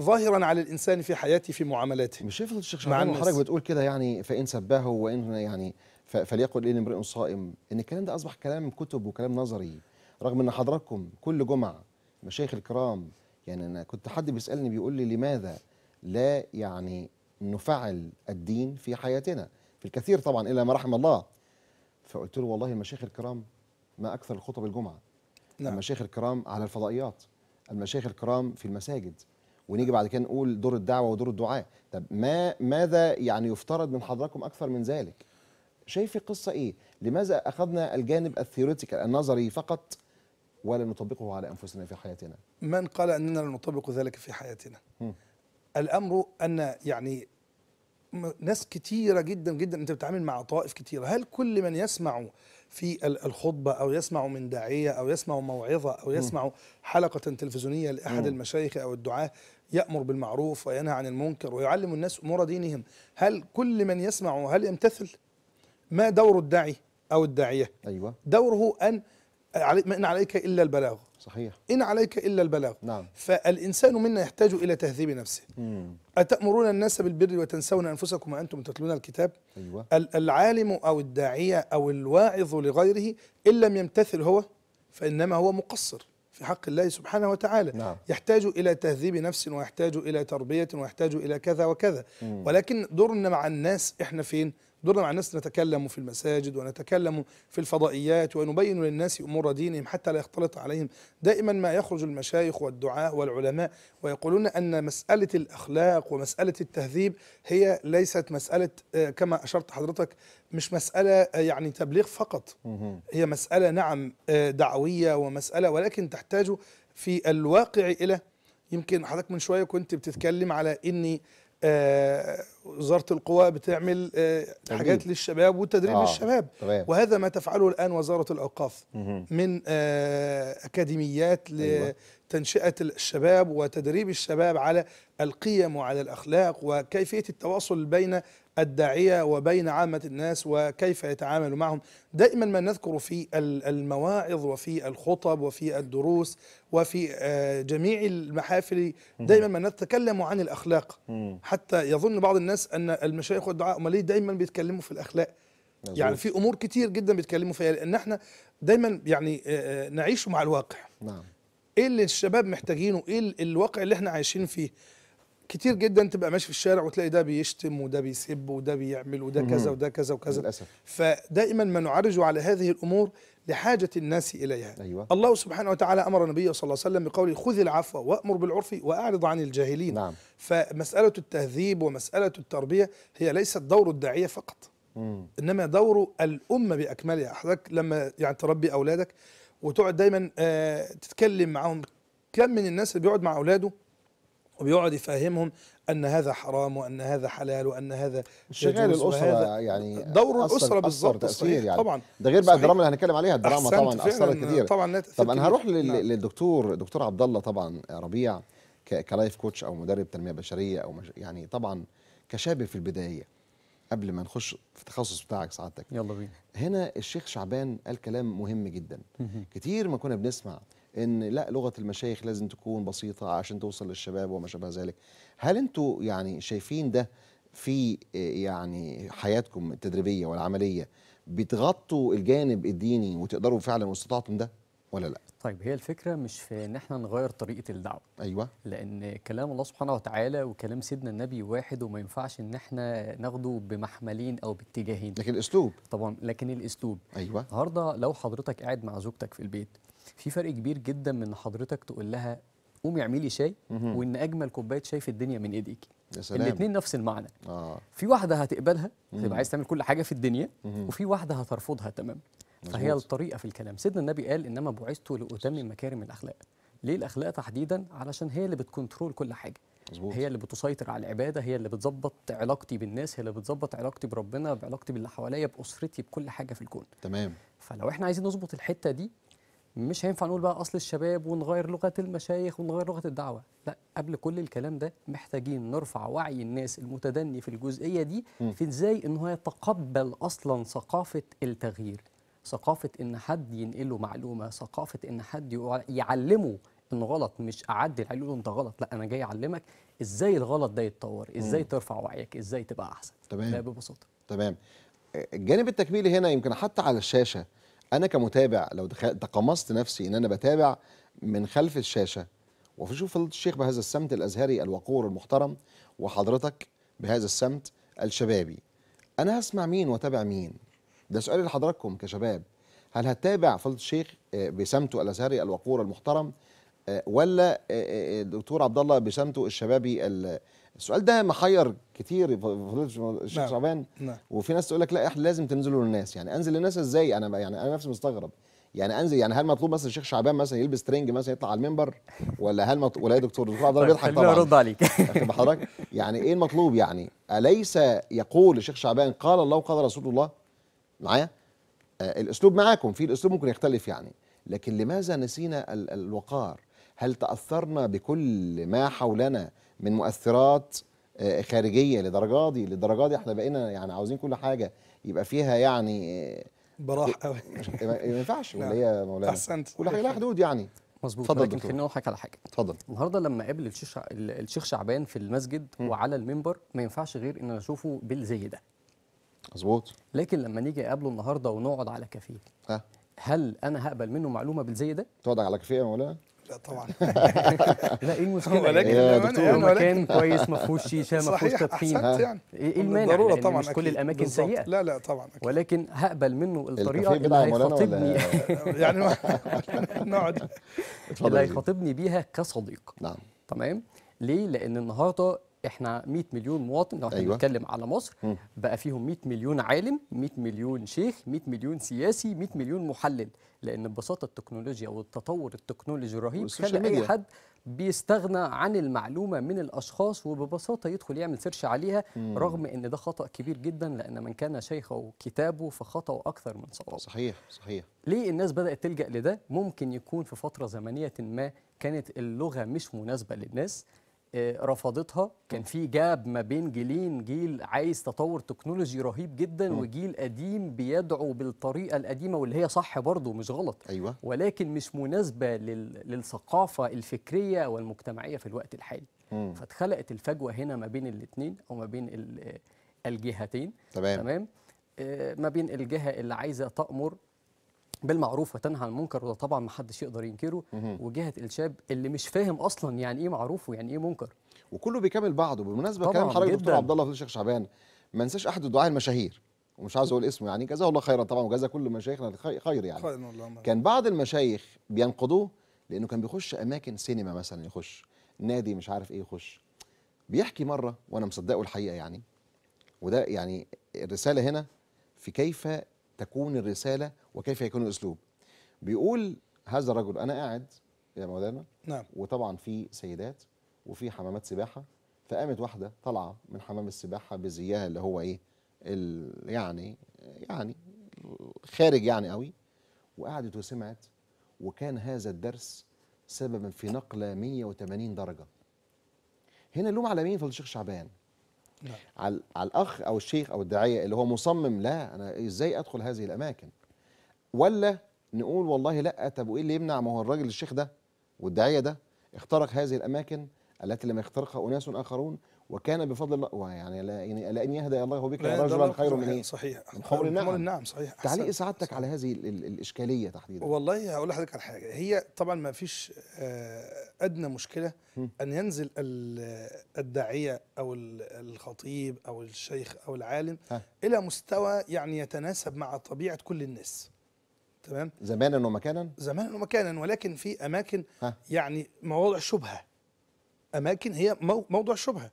ظاهرا على الإنسان في حياته في معاملاته مش شايف الشيخ شعبان حضرتك بتقول كده يعني فإن سباه وإن يعني فليقل إن امرئ صائم إن الكلام ده أصبح كلام كتب وكلام نظري رغم أن حضراتكم كل جمعة مشايخ الكرام يعني أنا كنت حد بيسألني بيقول لي لماذا لا يعني نفعل الدين في حياتنا في الكثير طبعا إلا ما رحم الله فقلت له والله المشايخ الكرام ما أكثر الخطب الجمعة نعم. المشايخ الكرام على الفضائيات المشايخ الكرام في المساجد ونيجي بعد كده نقول دور الدعوه ودور الدعاء طب ما ماذا يعني يفترض من حضراتكم اكثر من ذلك شايف القصه ايه لماذا اخذنا الجانب الثيوريتيكال النظري فقط ولا نطبقه على انفسنا في حياتنا من قال اننا لا نطبق ذلك في حياتنا م. الامر ان يعني ناس كثيره جدا جدا انت بتتعامل مع طوائف كثيره، هل كل من يسمع في الخطبة او يسمع من داعية او يسمع موعظة او يسمع حلقة تلفزيونية لأحد المشايخ او الدعاة يأمر بالمعروف وينهى عن المنكر ويعلم الناس أمور دينهم هل كل من يسمع هل يمتثل ما دور الداعي أو الداعية أيوة دوره أن ما إن عليك إلا البلاغ صحيح إن عليك إلا البلاغ نعم فالإنسان منا يحتاج إلى تهذيب نفسه مم. أتأمرون الناس بالبر وتنسون أنفسكم وأنتم تتلون الكتاب أيوة. العالم أو الداعية أو الواعظ لغيره إن لم يمتثل هو فإنما هو مقصر في حق الله سبحانه وتعالى نعم. يحتاج إلى تهذيب نفس ويحتاج إلى تربية ويحتاج إلى كذا وكذا مم. ولكن دورنا مع الناس إحنا فين دورنا مع الناس نتكلم في المساجد ونتكلم في الفضائيات ونبين للناس أمور دينهم حتى لا يختلط عليهم دائما ما يخرج المشايخ والدعاء والعلماء ويقولون أن مسألة الأخلاق ومسألة التهذيب هي ليست مسألة آه، كما أشرت حضرتك مش مسألة آه، يعني تبليغ فقط هي مسألة نعم آه، دعوية ومسألة ولكن تحتاج في الواقع إلى يمكن حضرتك من شوية كنت بتتكلم على أني آه، وزاره القوى بتعمل آه، حاجات للشباب وتدريب آه. للشباب طبعا. وهذا ما تفعله الان وزاره الاوقاف من آه، اكاديميات أيوة. لتنشئه الشباب وتدريب الشباب على القيم وعلى الاخلاق وكيفيه التواصل بين الداعية وبين عامة الناس وكيف يتعامل معهم دائما ما نذكر في المواعظ وفي الخطب وفي الدروس وفي آه، جميع المحافل دائما ما نتكلم عن الأخلاق حتى يظن بعض الناس أن المشايخ والدعاء هم ليه دائما بيتكلموا في الأخلاق يعني في أمور كتير جدا بيتكلموا فيها لأن احنا دايما يعني آه، آه، نعيش مع الواقع نعم ايه اللي الشباب محتاجينه ايه الواقع اللي احنا عايشين فيه كتير جدا تبقى ماشي في الشارع وتلاقي ده بيشتم وده بيسب وده بيعمل وده كذا وده كذا وكذا للأسف. فدائما ما نعرج على هذه الامور لحاجه الناس اليها أيوة. الله سبحانه وتعالى امر النبي صلى الله عليه وسلم بقوله خذ العفو وامر بالعرف واعرض عن الجاهلين نعم. فمساله التهذيب ومساله التربيه هي ليست دور الداعيه فقط مم. انما دور الامه باكملها حضرتك لما يعني تربي اولادك وتقعد دايما آه تتكلم معاهم كم من الناس اللي بيقعد مع اولاده وبيقعد يفهمهم ان هذا حرام وان هذا حلال وان هذا شغال الاسره يعني دور الاسره بالظبط تاثير يعني طبعا ده غير بقى الدراما اللي هنتكلم عليها الدراما طبعا اثرت كتير طبعا طب انا هروح للدكتور دكتور عبد الله طبعا ربيع كلايف كوتش او مدرب تنميه بشريه او مش يعني طبعا كشاب في البدايه قبل ما نخش في التخصص بتاعك سعادتك يلا بينا هنا الشيخ شعبان قال كلام مهم جدا كتير ما كنا بنسمع ان لا لغه المشايخ لازم تكون بسيطه عشان توصل للشباب وما شابه ذلك هل انتوا يعني شايفين ده في آه، يعني حياتكم التدريبيه والعمليه بتغطوا الجانب الديني وتقدروا فعلا استطعتم ده ولا لا طيب هي الفكره مش في ان احنا نغير طريقه الدعوه ايوه لان كلام الله سبحانه وتعالى وكلام سيدنا النبي واحد وما ينفعش ان احنا ناخده بمحملين او باتجاهين لكن الاسلوب طبعا لكن الاسلوب ايوه النهارده لو حضرتك قاعد مع زوجتك في البيت في فرق كبير جدا من حضرتك تقول لها قومي اعملي شاي وان اجمل كوبايه شاي في الدنيا من ايديكي الاثنين نفس المعنى آه. في واحده هتقبلها هتبقى عايز تعمل كل حاجه في الدنيا مم. وفي واحده هترفضها تمام فهي الطريقه في الكلام سيدنا النبي قال انما بعثت لاتمم مكارم الاخلاق ليه الاخلاق تحديدا علشان هي اللي بتكنترول كل حاجه مزبوط. هي اللي بتسيطر على العباده هي اللي بتظبط علاقتي بالناس هي اللي بتظبط علاقتي بربنا بعلاقتي باللي حواليا باسرتي بكل حاجه في الكون تمام فلو احنا عايزين نظبط الحته دي مش هينفع نقول بقى اصل الشباب ونغير لغه المشايخ ونغير لغه الدعوه لا قبل كل الكلام ده محتاجين نرفع وعي الناس المتدني في الجزئيه دي في ازاي ان هو يتقبل اصلا ثقافه التغيير ثقافه ان حد ينقله معلومه ثقافه ان حد يعلمه ان غلط مش اعدل عليه انت غلط لا انا جاي اعلمك ازاي الغلط ده يتطور ازاي ترفع وعيك ازاي تبقى احسن تمام ده ببساطه تمام الجانب آه، التكميلي هنا يمكن حتى على الشاشه انا كمتابع لو تقمصت نفسي ان انا بتابع من خلف الشاشه وبشوف الشيخ بهذا السمت الازهري الوقور المحترم وحضرتك بهذا السمت الشبابي انا هسمع مين واتابع مين ده سؤال لحضراتكم كشباب هل هتابع فضل الشيخ آه، بسمته الازهري الوقور المحترم آه، ولا آه، الدكتور عبد الله بسمته الشبابي السؤال ده محير كتير فضيله الشيخ نعم. شعبان نعم. وفي ناس تقول لك لا احنا لازم تنزلوا للناس يعني انزل للناس ازاي انا يعني انا نفسي مستغرب يعني انزل يعني هل مطلوب مثلا الشيخ شعبان مثلا يلبس ترنج مثلا يطلع على المنبر ولا هل مطلوب ولا إيه يا دكتور دكتور عبد الله طيب، بيضحك طبعا ارد عليك بحضرتك يعني ايه المطلوب يعني اليس يقول الشيخ شعبان قال الله وقال رسول الله معايا آه، الاسلوب معاكم في الاسلوب ممكن يختلف يعني لكن لماذا نسينا الوقار هل تاثرنا بكل ما حولنا من مؤثرات آه، خارجيه لدرجه دي لدرجه دي احنا بقينا يعني عاوزين كل حاجه يبقى فيها يعني آه، براح قوي إيه، ما ينفعش ولا هي مولانا احسنت كل حاجه لها حدود يعني مظبوط اتفضل لكن خليني اقول على حاجه اتفضل النهارده لما قابل الشيخ الشيخ شعبان في المسجد م. وعلى المنبر ما ينفعش غير ان اشوفه بالزي ده مظبوط لكن لما نيجي اقابله النهارده ونقعد على كافيه ها هل انا هقبل منه معلومه بالزي ده؟ تقعد على كافيه يا مولانا؟ لا طبعا لا ايه المشكله ولكن يعني دكتور مكان كويس ما فيهوش شيشه ما فيهوش تدخين يعني ايه, إيه المانع ضروره يعني طبعا مش كل الاماكن سيئه لا لا طبعا أكيد. ولكن هقبل منه الطريقه اللي هيخاطبني يعني نقعد اللي هيخاطبني بيها كصديق نعم تمام ليه لان النهارده احنا 100 مليون مواطن لو أيوة. بنتكلم على مصر م. بقى فيهم 100 مليون عالم 100 مليون شيخ 100 مليون سياسي 100 مليون محلل لان ببساطه التكنولوجيا والتطور التكنولوجي الرهيب خلى اي حد بيستغنى عن المعلومه من الاشخاص وببساطه يدخل يعمل سيرش عليها م. رغم ان ده خطا كبير جدا لان من كان شيخه كتابه فخطاه اكثر من صوابه صحيح صحيح ليه الناس بدات تلجا لده ممكن يكون في فتره زمنيه ما كانت اللغه مش مناسبه للناس آه، رفضتها كان في جاب ما بين جيلين جيل عايز تطور تكنولوجي رهيب جدا م. وجيل قديم بيدعو بالطريقه القديمه واللي هي صح برضه مش غلط أيوة. ولكن مش مناسبه لل... للثقافه الفكريه والمجتمعيه في الوقت الحالي م. فاتخلقت الفجوه هنا ما بين الاثنين او ما بين الجهتين تمام, تمام؟ آه، ما بين الجهه اللي عايزه تامر بالمعروف وتنهى عن المنكر وده طبعا ما حدش يقدر ينكره وجهه الشاب اللي مش فاهم اصلا يعني ايه معروف ويعني ايه منكر وكله بيكمل بعضه بالمناسبه كلام حضرتك دكتور عبد الله الشيخ شعبان ما انساش احد الدعاة المشاهير ومش عايز اقول اسمه يعني جزاه الله خيرا طبعا وجزا كل مشايخنا خير يعني كان بعض المشايخ بينقضوه لانه كان بيخش اماكن سينما مثلا يخش نادي مش عارف ايه يخش بيحكي مره وانا مصدقه الحقيقه يعني وده يعني الرساله هنا في كيف تكون الرساله وكيف يكون الاسلوب بيقول هذا الرجل انا قاعد يا مولانا نعم وطبعا في سيدات وفي حمامات سباحه فقامت واحده طالعه من حمام السباحه بزيها اللي هو ايه يعني يعني خارج يعني قوي وقعدت وسمعت وكان هذا الدرس سببا في نقله 180 درجه هنا اللوم على مين الشيخ شعبان نعم. على الاخ او الشيخ او الداعيه اللي هو مصمم لا انا ازاي ادخل هذه الاماكن ولا نقول والله لا طب وايه اللي يمنع ما هو الراجل الشيخ ده والداعيه ده اخترق هذه الاماكن التي لم يخترقها اناس اخرون وكان بفضل الله ويعني لا يعني ان يهدى الله بك رجلا خير من ايه؟ صحيح من حمر النعم النعم صحيح تعليق سعادتك على هذه الاشكاليه تحديدا والله هقول لحضرتك على حاجه هي طبعا ما فيش آه، ادنى مشكله ان ينزل الداعيه او الخطيب او الشيخ او العالم الى مستوى يعني يتناسب مع طبيعه كل الناس تمام زمانا ومكانا زمانا ومكانا ولكن في اماكن ها. يعني مواضع شبهه اماكن هي موضع شبهه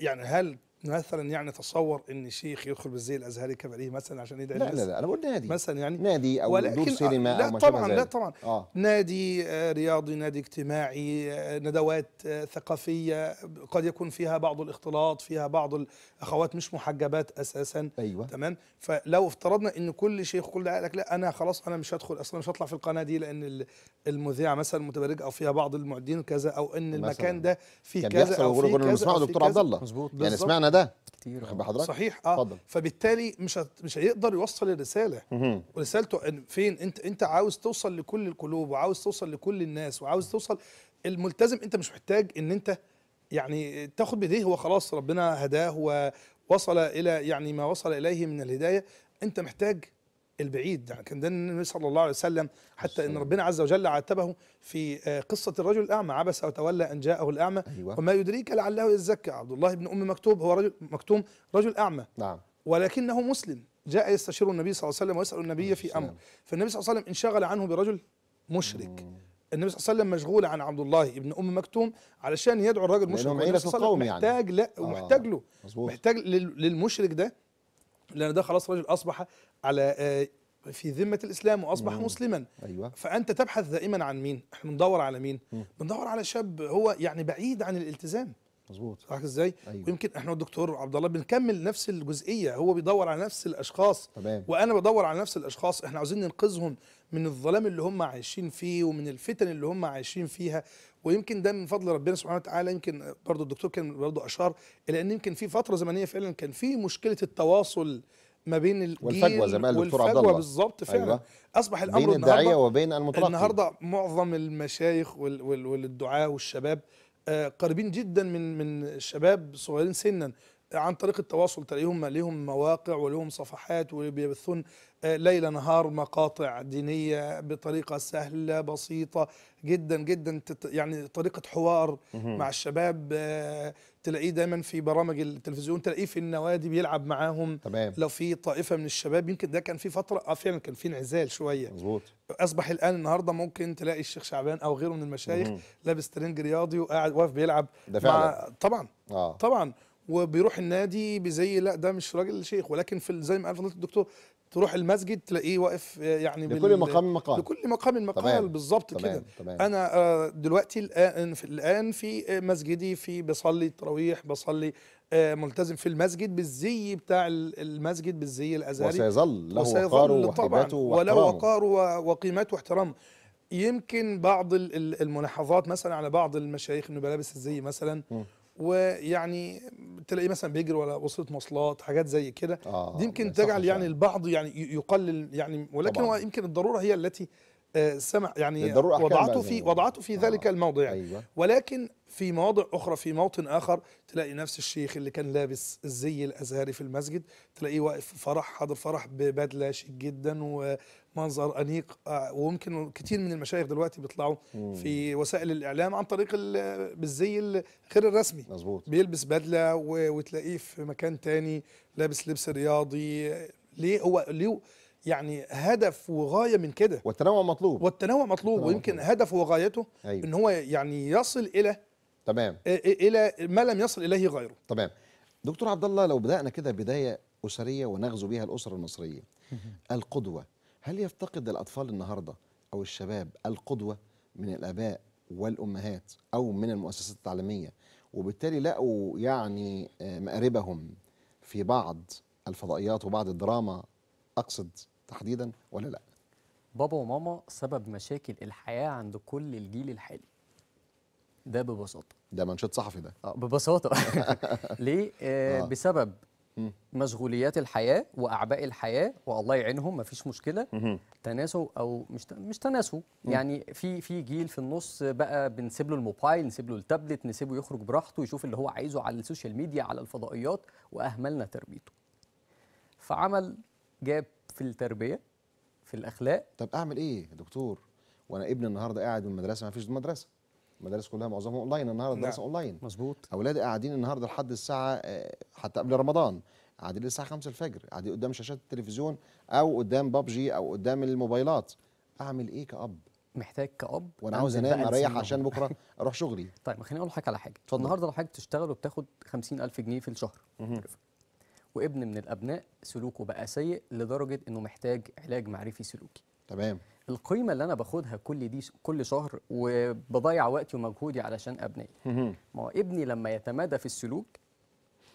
يعني هل مثلا يعني تصور ان شيخ يدخل بالزي الازهري كباريه مثلا عشان يدعي لا لا لا انا بقول نادي مثلا يعني نادي او دور آه، سينما لا او طبعا لا طبعا آه. نادي آه، رياضي نادي اجتماعي آه، ندوات ثقافيه قد يكون فيها بعض الاختلاط فيها بعض الاخوات مش محجبات اساسا أيوة. تمام فلو افترضنا ان كل شيخ كل ده قال لك لا انا خلاص انا مش هدخل اصلا مش هطلع في القناه دي لان المذيعه مثلا متبرج او فيها بعض المعدين كذا او ان المكان ده فيه كذا او فيه كذا كنا بنسمعه دكتور عبد الله يعني سمعنا ده كتير واخد حضرتك صحيح اه فضل. فبالتالي مش هت... مش هيقدر يوصل الرساله مم. ورسالته فين انت انت عاوز توصل لكل القلوب وعاوز توصل لكل الناس وعاوز توصل الملتزم انت مش محتاج ان انت يعني تاخد بايديه هو خلاص ربنا هداه ووصل الى يعني ما وصل اليه من الهدايه انت محتاج البعيد يعني كان ده النبي صلى الله عليه وسلم حتى ان ربنا عز وجل عاتبه في آه، قصه الرجل الاعمى عبس وتولى ان جاءه الاعمى أيوة. وما يدريك لعله يزكى عبد الله بن ام مكتوب هو رجل مكتوم رجل اعمى نعم ولكنه مسلم جاء يستشير النبي صلى الله عليه وسلم ويسال النبي في امر فالنبي صلى الله عليه وسلم انشغل عنه برجل مشرك النبي صلى الله عليه وسلم مشغول عن عبد الله ابن ام مكتوم علشان يدعو الرجل المشرك النبي يعني. محتاج يعني. لا آه. ومحتاج له مزبوط. محتاج للمشرك ده لان ده خلاص رجل اصبح على آه، في ذمه الاسلام واصبح مم. مسلما أيوة. فانت تبحث دائما عن مين احنا بندور على مين مم. بندور على شاب هو يعني بعيد عن الالتزام مظبوط صح ازاي أيوة. ويمكن احنا والدكتور عبد الله بنكمل نفس الجزئيه هو بيدور على نفس الاشخاص تمام. وانا بدور على نفس الاشخاص احنا عاوزين ننقذهم من الظلام اللي هم عايشين فيه ومن الفتن اللي هم عايشين فيها ويمكن ده من فضل ربنا سبحانه وتعالى يمكن برضه الدكتور كان برضه اشار الى ان يمكن في فتره زمنيه فعلا كان في مشكله التواصل ما بين الجيل والفجوه زي ما قال الدكتور عبد الله بالظبط فعلا أيوة. اصبح الامر بين الداعيه وبين المتلقي النهارده معظم المشايخ والدعاه والشباب آه، قريبين جدا من من شباب صغيرين سنا عن طريق التواصل تلاقيهم لهم مواقع ولهم صفحات وبيبثون آه، ليل نهار مقاطع دينية بطريقة سهلة بسيطة جدا جدا يعني طريقة حوار مع الشباب آه، تلاقيه دايما في برامج التلفزيون تلاقيه في النوادي بيلعب معاهم تمام. لو في طائفة من الشباب يمكن ده كان في فترة اه فعلا كان في انعزال شوية مظبوط أصبح الآن النهاردة ممكن تلاقي الشيخ شعبان أو غيره من المشايخ لابس ترنج رياضي وقاعد واقف بيلعب ده فعلا مع طبعا آه. طبعا وبيروح النادي بزي لا ده مش راجل شيخ ولكن في زي ما قال فضيله الدكتور تروح المسجد تلاقيه واقف آه، يعني لكل مقام مقال لكل مقام مقال بالظبط كده انا آه، دلوقتي الان في الان في آه، مسجدي في بصلي التراويح بصلي ملتزم في المسجد بالزي بتاع المسجد بالزي الازهري وسيظل له وقاره وهيبته وله وقاره وقيمته واحترامه يمكن بعض الملاحظات مثلا على بعض المشايخ انه بلابس الزي مثلا م. ويعني تلاقيه مثلا بيجري ولا وصلت مواصلات حاجات زي كده آه دي يمكن تجعل يعني البعض يعني يقلل يعني ولكن هو يمكن الضروره هي التي آه، سمع يعني, يعني وضعته في وضعته آه، في ذلك الموضع يعني أيوة. ولكن في مواضع اخرى في موطن اخر تلاقي نفس الشيخ اللي كان لابس الزي الازهري في المسجد تلاقيه واقف في فرح حاضر فرح ببدله شيك جدا منظر انيق آه، وممكن كتير من المشايخ دلوقتي بيطلعوا في وسائل الاعلام عن طريق بالزي غير الرسمي مظبوط بيلبس بدله وتلاقيه في مكان تاني لابس لبس رياضي ليه هو ليه يعني هدف وغايه من كده والتنوع مطلوب والتنوع مطلوب ويمكن مطلوب. هدفه وغايته أيوه. ان هو يعني يصل الى تمام الى ما لم يصل اليه غيره تمام دكتور عبد الله لو بدانا كده بدايه اسريه ونغزو بها الاسره المصريه القدوه هل يفتقد الأطفال النهاردة أو الشباب القدوة من الآباء والأمهات أو من المؤسسات التعليمية وبالتالي لقوا يعني آه، مآربهم في بعض الفضائيات وبعض الدراما أقصد تحديدا ولا لا؟ بابا وماما سبب مشاكل الحياة عند كل الجيل الحالي ده ببساطة ده منشط صحفي ده آه ببساطة ليه؟ آه. آه. بسبب مشغوليات الحياه واعباء الحياه والله يعينهم ما فيش مشكله تناسوا او مش مش تناسوا يعني في في جيل في النص بقى بنسيب له الموبايل نسيب له التابلت نسيبه يخرج براحته يشوف اللي هو عايزه على السوشيال ميديا على الفضائيات واهملنا تربيته فعمل جاب في التربيه في الاخلاق طب اعمل ايه يا دكتور وانا ابني النهارده قاعد من المدرسه ما فيش مدرسه المدارس كلها معظمها اونلاين النهارده نعم. الدراسه اونلاين مظبوط اولادي قاعدين النهارده لحد الساعه آه، حتى قبل رمضان قاعدين للساعه 5 الفجر قاعدين قدام شاشات التلفزيون او قدام بابجي او قدام الموبايلات اعمل ايه كأب محتاج كأب وانا عاوز انام اريح عشان بكره اروح شغلي طيب خليني اقول لحضرتك على حاجه اتفضل النهارده لو حضرتك بتشتغل وبتاخد 50000 جنيه في الشهر وابن من الابناء سلوكه بقى سيء لدرجه انه محتاج علاج معرفي سلوكي تمام القيمه اللي انا باخدها كل دي كل شهر وبضيع وقتي ومجهودي علشان ابني ما هو ابني لما يتمادى في السلوك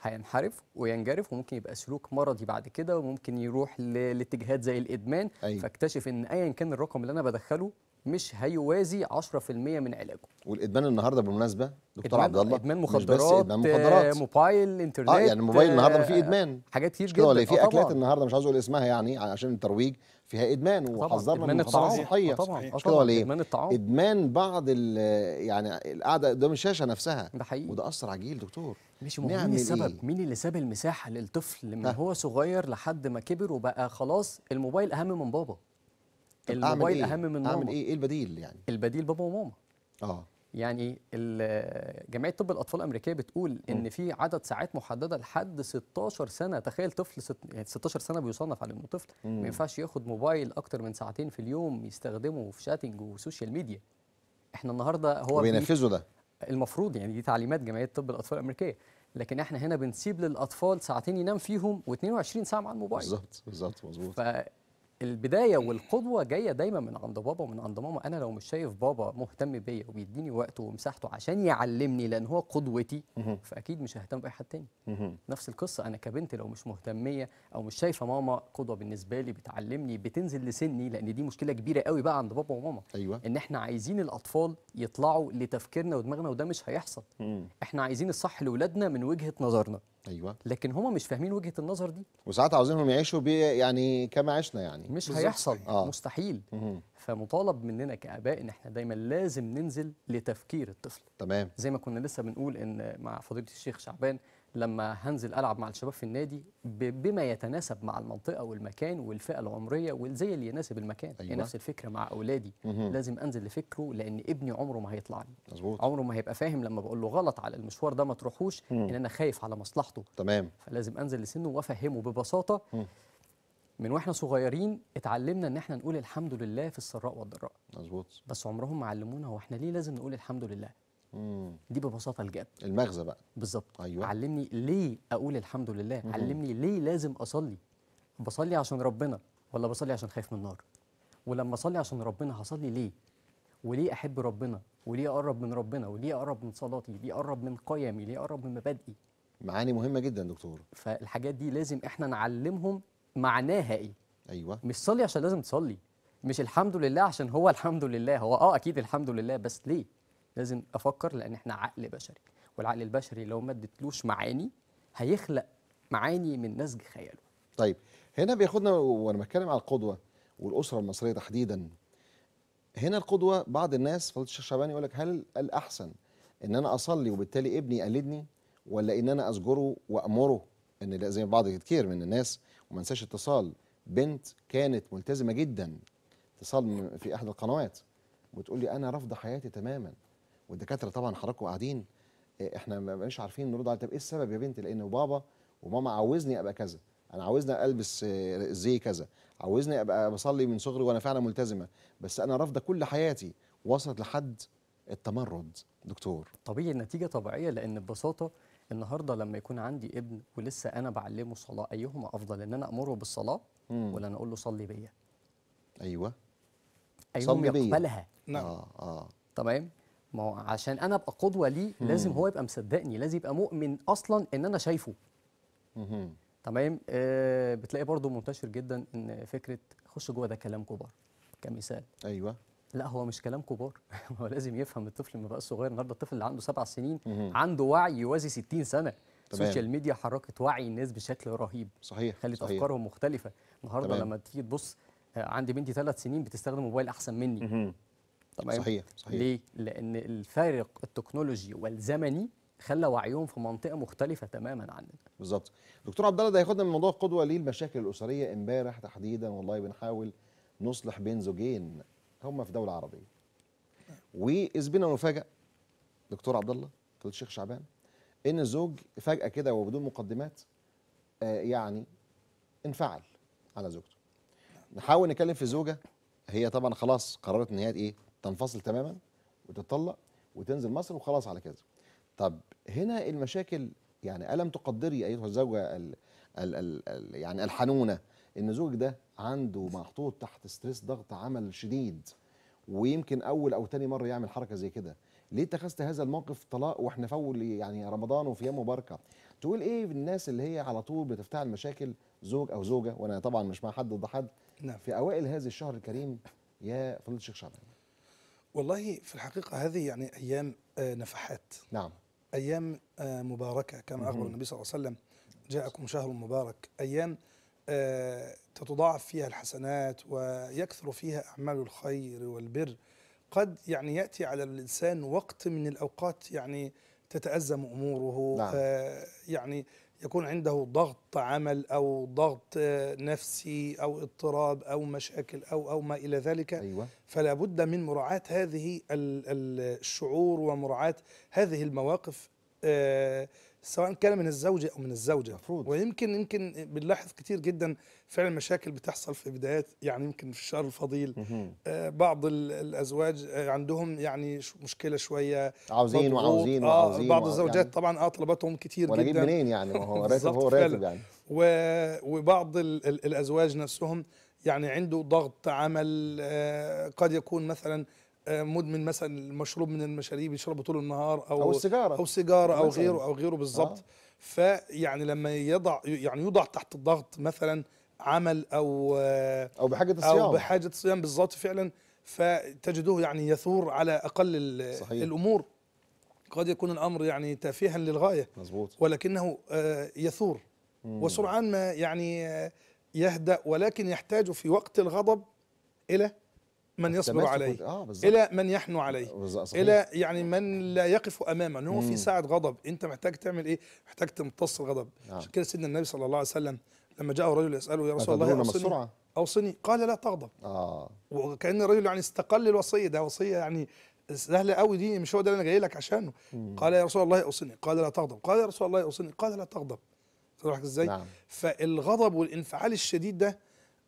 هينحرف وينجرف وممكن يبقى سلوك مرضي بعد كده وممكن يروح لاتجاهات زي الادمان أيوة. فاكتشف ان ايا كان الرقم اللي انا بدخله مش هيوازي 10% من علاجه والادمان النهارده بالمناسبه دكتور عبد الله ادمان مخدرات مش بس ادمان مخدرات آه، موبايل انترنت اه يعني الموبايل النهارده في آه، ادمان حاجات كتير جدا ولا في آه، اكلات النهارده مش عاوز اقول اسمها يعني عشان الترويج فيها ادمان وحذرنا من الطعام الصحيه طبعا كده ولا ايه ادمان الطعام ادمان بعض يعني القعده قدام الشاشه نفسها ده حقيقي وده اثر على جيل دكتور ماشي مين السبب إيه؟ مين اللي ساب المساحه للطفل من هو صغير لحد ما كبر وبقى خلاص الموبايل اهم من بابا الموبايل إيه؟ اهم من ماما اعمل ايه ايه البديل يعني البديل بابا وماما اه يعني جمعيه طب الاطفال الامريكيه بتقول ان في عدد ساعات محدده لحد 16 سنه تخيل طفل ست... يعني 16 سنه بيصنف على انه طفل ما ينفعش ياخد موبايل اكتر من ساعتين في اليوم يستخدمه في شاتنج وسوشيال ميديا احنا النهارده هو بينفذوا ده المفروض يعني دي تعليمات جمعيه طب الاطفال الامريكيه لكن احنا هنا بنسيب للاطفال ساعتين ينام فيهم و22 ساعه مع الموبايل بالظبط بالظبط مظبوط البدايه إيه. والقدوه جايه دايما من عند بابا ومن عند ماما انا لو مش شايف بابا مهتم بيا وبيديني وقته ومساحته عشان يعلمني لان هو قدوتي فاكيد مش ههتم باي حد تاني نفس القصه انا كبنت لو مش مهتميه او مش شايفه ماما قدوه بالنسبه لي بتعلمني بتنزل لسني لان دي مشكله كبيره قوي بقى عند بابا وماما أيوة. ان احنا عايزين الاطفال يطلعوا لتفكيرنا ودماغنا وده مش هيحصل احنا عايزين الصح لاولادنا من وجهه نظرنا ايوه لكن هم مش فاهمين وجهه النظر دي وساعات عاوزينهم يعيشوا بي يعني كما عشنا يعني مش بالزبط. هيحصل آه. مستحيل مم. فمطالب مننا كاباء ان احنا دايما لازم ننزل لتفكير الطفل تمام زي ما كنا لسه بنقول ان مع فضيله الشيخ شعبان لما هنزل العب مع الشباب في النادي بما يتناسب مع المنطقه والمكان والفئه العمريه والزي اللي يناسب المكان يعني أيوة. نفس الفكره مع اولادي مهم. لازم انزل لفكره لان ابني عمره ما هيطلع لي مظبوط عمره ما هيبقى فاهم لما بقول له غلط على المشوار ده ما تروحوش مم. ان انا خايف على مصلحته تمام فلازم انزل لسنه وافهمه ببساطه مم. من واحنا صغيرين اتعلمنا ان احنا نقول الحمد لله في السراء والضراء مظبوط بس عمرهم ما علمونا هو احنا ليه لازم نقول الحمد لله مم. دي ببساطه الجاب المغزى بقى بالظبط ايوه علمني ليه اقول الحمد لله مم. علمني ليه لازم اصلي بصلي عشان ربنا ولا بصلي عشان خايف من النار ولما اصلي عشان ربنا هصلي ليه وليه احب ربنا وليه اقرب من ربنا وليه اقرب من صلاتي ليه اقرب من قيمي ليه اقرب من مبادئي معاني مهمه جدا دكتور فالحاجات دي لازم احنا نعلمهم معناها ايه ايوه مش صلي عشان لازم تصلي مش الحمد لله عشان هو الحمد لله هو اه اكيد الحمد لله بس ليه لازم افكر لان احنا عقل بشري والعقل البشري لو ما اديتلوش معاني هيخلق معاني من نسج خياله طيب هنا بياخدنا وانا بتكلم على القدوه والاسره المصريه تحديدا هنا القدوه بعض الناس فضيله الشيخ شعبان يقول لك هل الاحسن ان انا اصلي وبالتالي ابني يقلدني ولا ان انا اسجره وامره ان زي بعض كتير من الناس وما انساش اتصال بنت كانت ملتزمه جدا اتصال في احدى القنوات وتقول لي انا رافضه حياتي تماما والدكاتره طبعا حضراتكم قاعدين إيه، احنا ما بقاش عارفين نرد على طب ايه السبب يا بنتي لان بابا وماما عاوزني ابقى كذا انا عاوزني البس آه، زي كذا عاوزني ابقى بصلي من صغري وانا فعلا ملتزمه بس انا رافضه كل حياتي وصلت لحد التمرد دكتور طبيعي النتيجه طبيعيه لان ببساطه النهارده لما يكون عندي ابن ولسه انا بعلمه صلاه ايهما افضل ان انا امره بالصلاه مم. ولا انا اقول له صلي بيا ايوه ايوه يقبلها نعم اه اه تمام ما هو عشان انا ابقى قدوه ليه لازم هو يبقى مصدقني لازم يبقى مؤمن اصلا ان انا شايفه تمام آه بتلاقي برضو منتشر جدا ان فكره خش جوه ده كلام كبار كمثال ايوه لا هو مش كلام كبار هو لازم يفهم الطفل لما بقى صغير النهارده الطفل اللي عنده سبع سنين عنده وعي يوازي 60 سنه السوشيال ميديا حركت وعي الناس بشكل رهيب صحيح خلت صحيح. افكارهم مختلفه النهارده لما تيجي تبص آه، عندي بنتي ثلاث سنين بتستخدم موبايل احسن مني صحيح صحيح ليه؟ لأن الفارق التكنولوجي والزمني خلى وعيهم في منطقه مختلفه تماما عننا بالظبط دكتور عبد الله ده هياخدنا من موضوع قدوه ليه المشاكل الاسريه امبارح تحديدا والله بنحاول نصلح بين زوجين هما في دوله عربيه وإذ نفاجأ دكتور عبد الله دكتور الشيخ شعبان ان الزوج فجاه كده وبدون مقدمات آه يعني انفعل على زوجته نحاول نتكلم في زوجه هي طبعا خلاص قررت ان هي ايه تنفصل تماما وتتطلق وتنزل مصر وخلاص على كذا طب هنا المشاكل يعني ألم تقدري أيتها الزوجة الـ الـ الـ يعني الحنونة إن زوجك ده عنده محطوط تحت ستريس ضغط عمل شديد ويمكن أول أو تاني مرة يعمل حركة زي كده ليه اتخذت هذا الموقف طلاق واحنا فول يعني رمضان وفي ايام مباركه تقول ايه الناس اللي هي على طول بتفتعل مشاكل زوج او زوجه وانا طبعا مش مع حد ضد حد نعم. في اوائل هذا الشهر الكريم يا فضيله الشيخ شعبان والله في الحقيقة هذه يعني أيام آه، نفحات نعم أيام آه، مباركة كما أخبر النبي صلى الله عليه وسلم جاءكم شهر مبارك أيام آه، تتضاعف فيها الحسنات ويكثر فيها أعمال الخير والبر قد يعني يأتي على الإنسان وقت من الأوقات يعني تتأزم أموره نعم. يعني يكون عنده ضغط عمل او ضغط آه، نفسي او اضطراب او مشاكل او او ما الى ذلك أيوة. فلا بد من مراعاه هذه الشعور ومراعاه هذه المواقف آه، سواء كان من الزوجه او من الزوجه مفروض. ويمكن يمكن بنلاحظ كتير جدا فعلا مشاكل بتحصل في بدايات يعني يمكن في الشهر الفضيل آه بعض الازواج آه، عندهم يعني مشكله شويه عاوزين وعاوزين آه وعاوزين بعض الزوجات يعني طبعا اه طلباتهم كتير ولا جدا منين يعني ما هو راتب هو راتب يعني وبعض ال ال الازواج نفسهم يعني عنده ضغط عمل آه قد يكون مثلا آه، مدمن مثلا المشروب من المشاريب يشربه طول النهار او او السيجاره او سيجاره او غيره او غيره بالظبط آه. فيعني لما يضع يعني يوضع تحت الضغط مثلا عمل او آه، او بحاجه الصيام او بحاجه الصيام بالظبط فعلا فتجده يعني يثور على اقل صحيح. الامور قد يكون الامر يعني تافها للغايه مزبوط. ولكنه آه، يثور مم. وسرعان ما يعني يهدا ولكن يحتاج في وقت الغضب الى من يصبر عليه آه الى من يحنو عليه آه، الى يعني من لا يقف امامه ان هو في ساعه غضب انت محتاج تعمل ايه محتاج تمتص الغضب آه. عشان كده سيدنا النبي صلى الله عليه وسلم لما جاءه رجل يساله يا رسول الله اوصني اوصني قال لا تغضب آه. وكان الرجل يعني استقل الوصيه ده وصيه يعني سهله قوي دي مش هو ده اللي انا جاي لك عشانه مم. قال يا رسول الله اوصني قال لا تغضب قال يا رسول الله اوصني قال لا تغضب واضح ازاي نعم. فالغضب والانفعال الشديد ده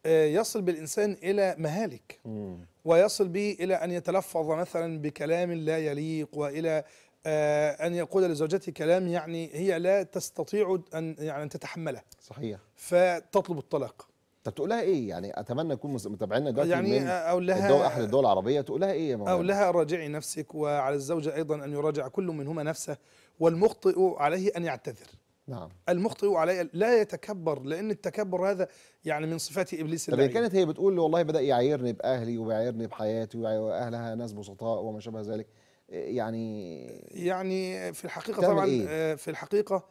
آه، يصل بالانسان الى مهالك مم. ويصل به إلى أن يتلفظ مثلا بكلام لا يليق وإلى آه، أن يقول لزوجته كلام يعني هي لا تستطيع أن يعني أن تتحمله صحيح فتطلب الطلاق طب تقول لها ايه يعني اتمنى يكون متابعينا دلوقتي يعني من اقول لها الدول احد الدول العربيه تقول لها ايه يا مولانا اقول لها راجعي نفسك وعلى الزوجه ايضا ان يراجع كل منهما نفسه والمخطئ عليه ان يعتذر نعم المخطئ علي لا يتكبر لان التكبر هذا يعني من صفات ابليس اللعين كانت هي بتقول لي والله بدا يعايرني باهلي وبيعايرني بحياتي واهلها ناس بسطاء وما شابه ذلك إيه يعني يعني في الحقيقه طبعا إيه؟ آه، في الحقيقه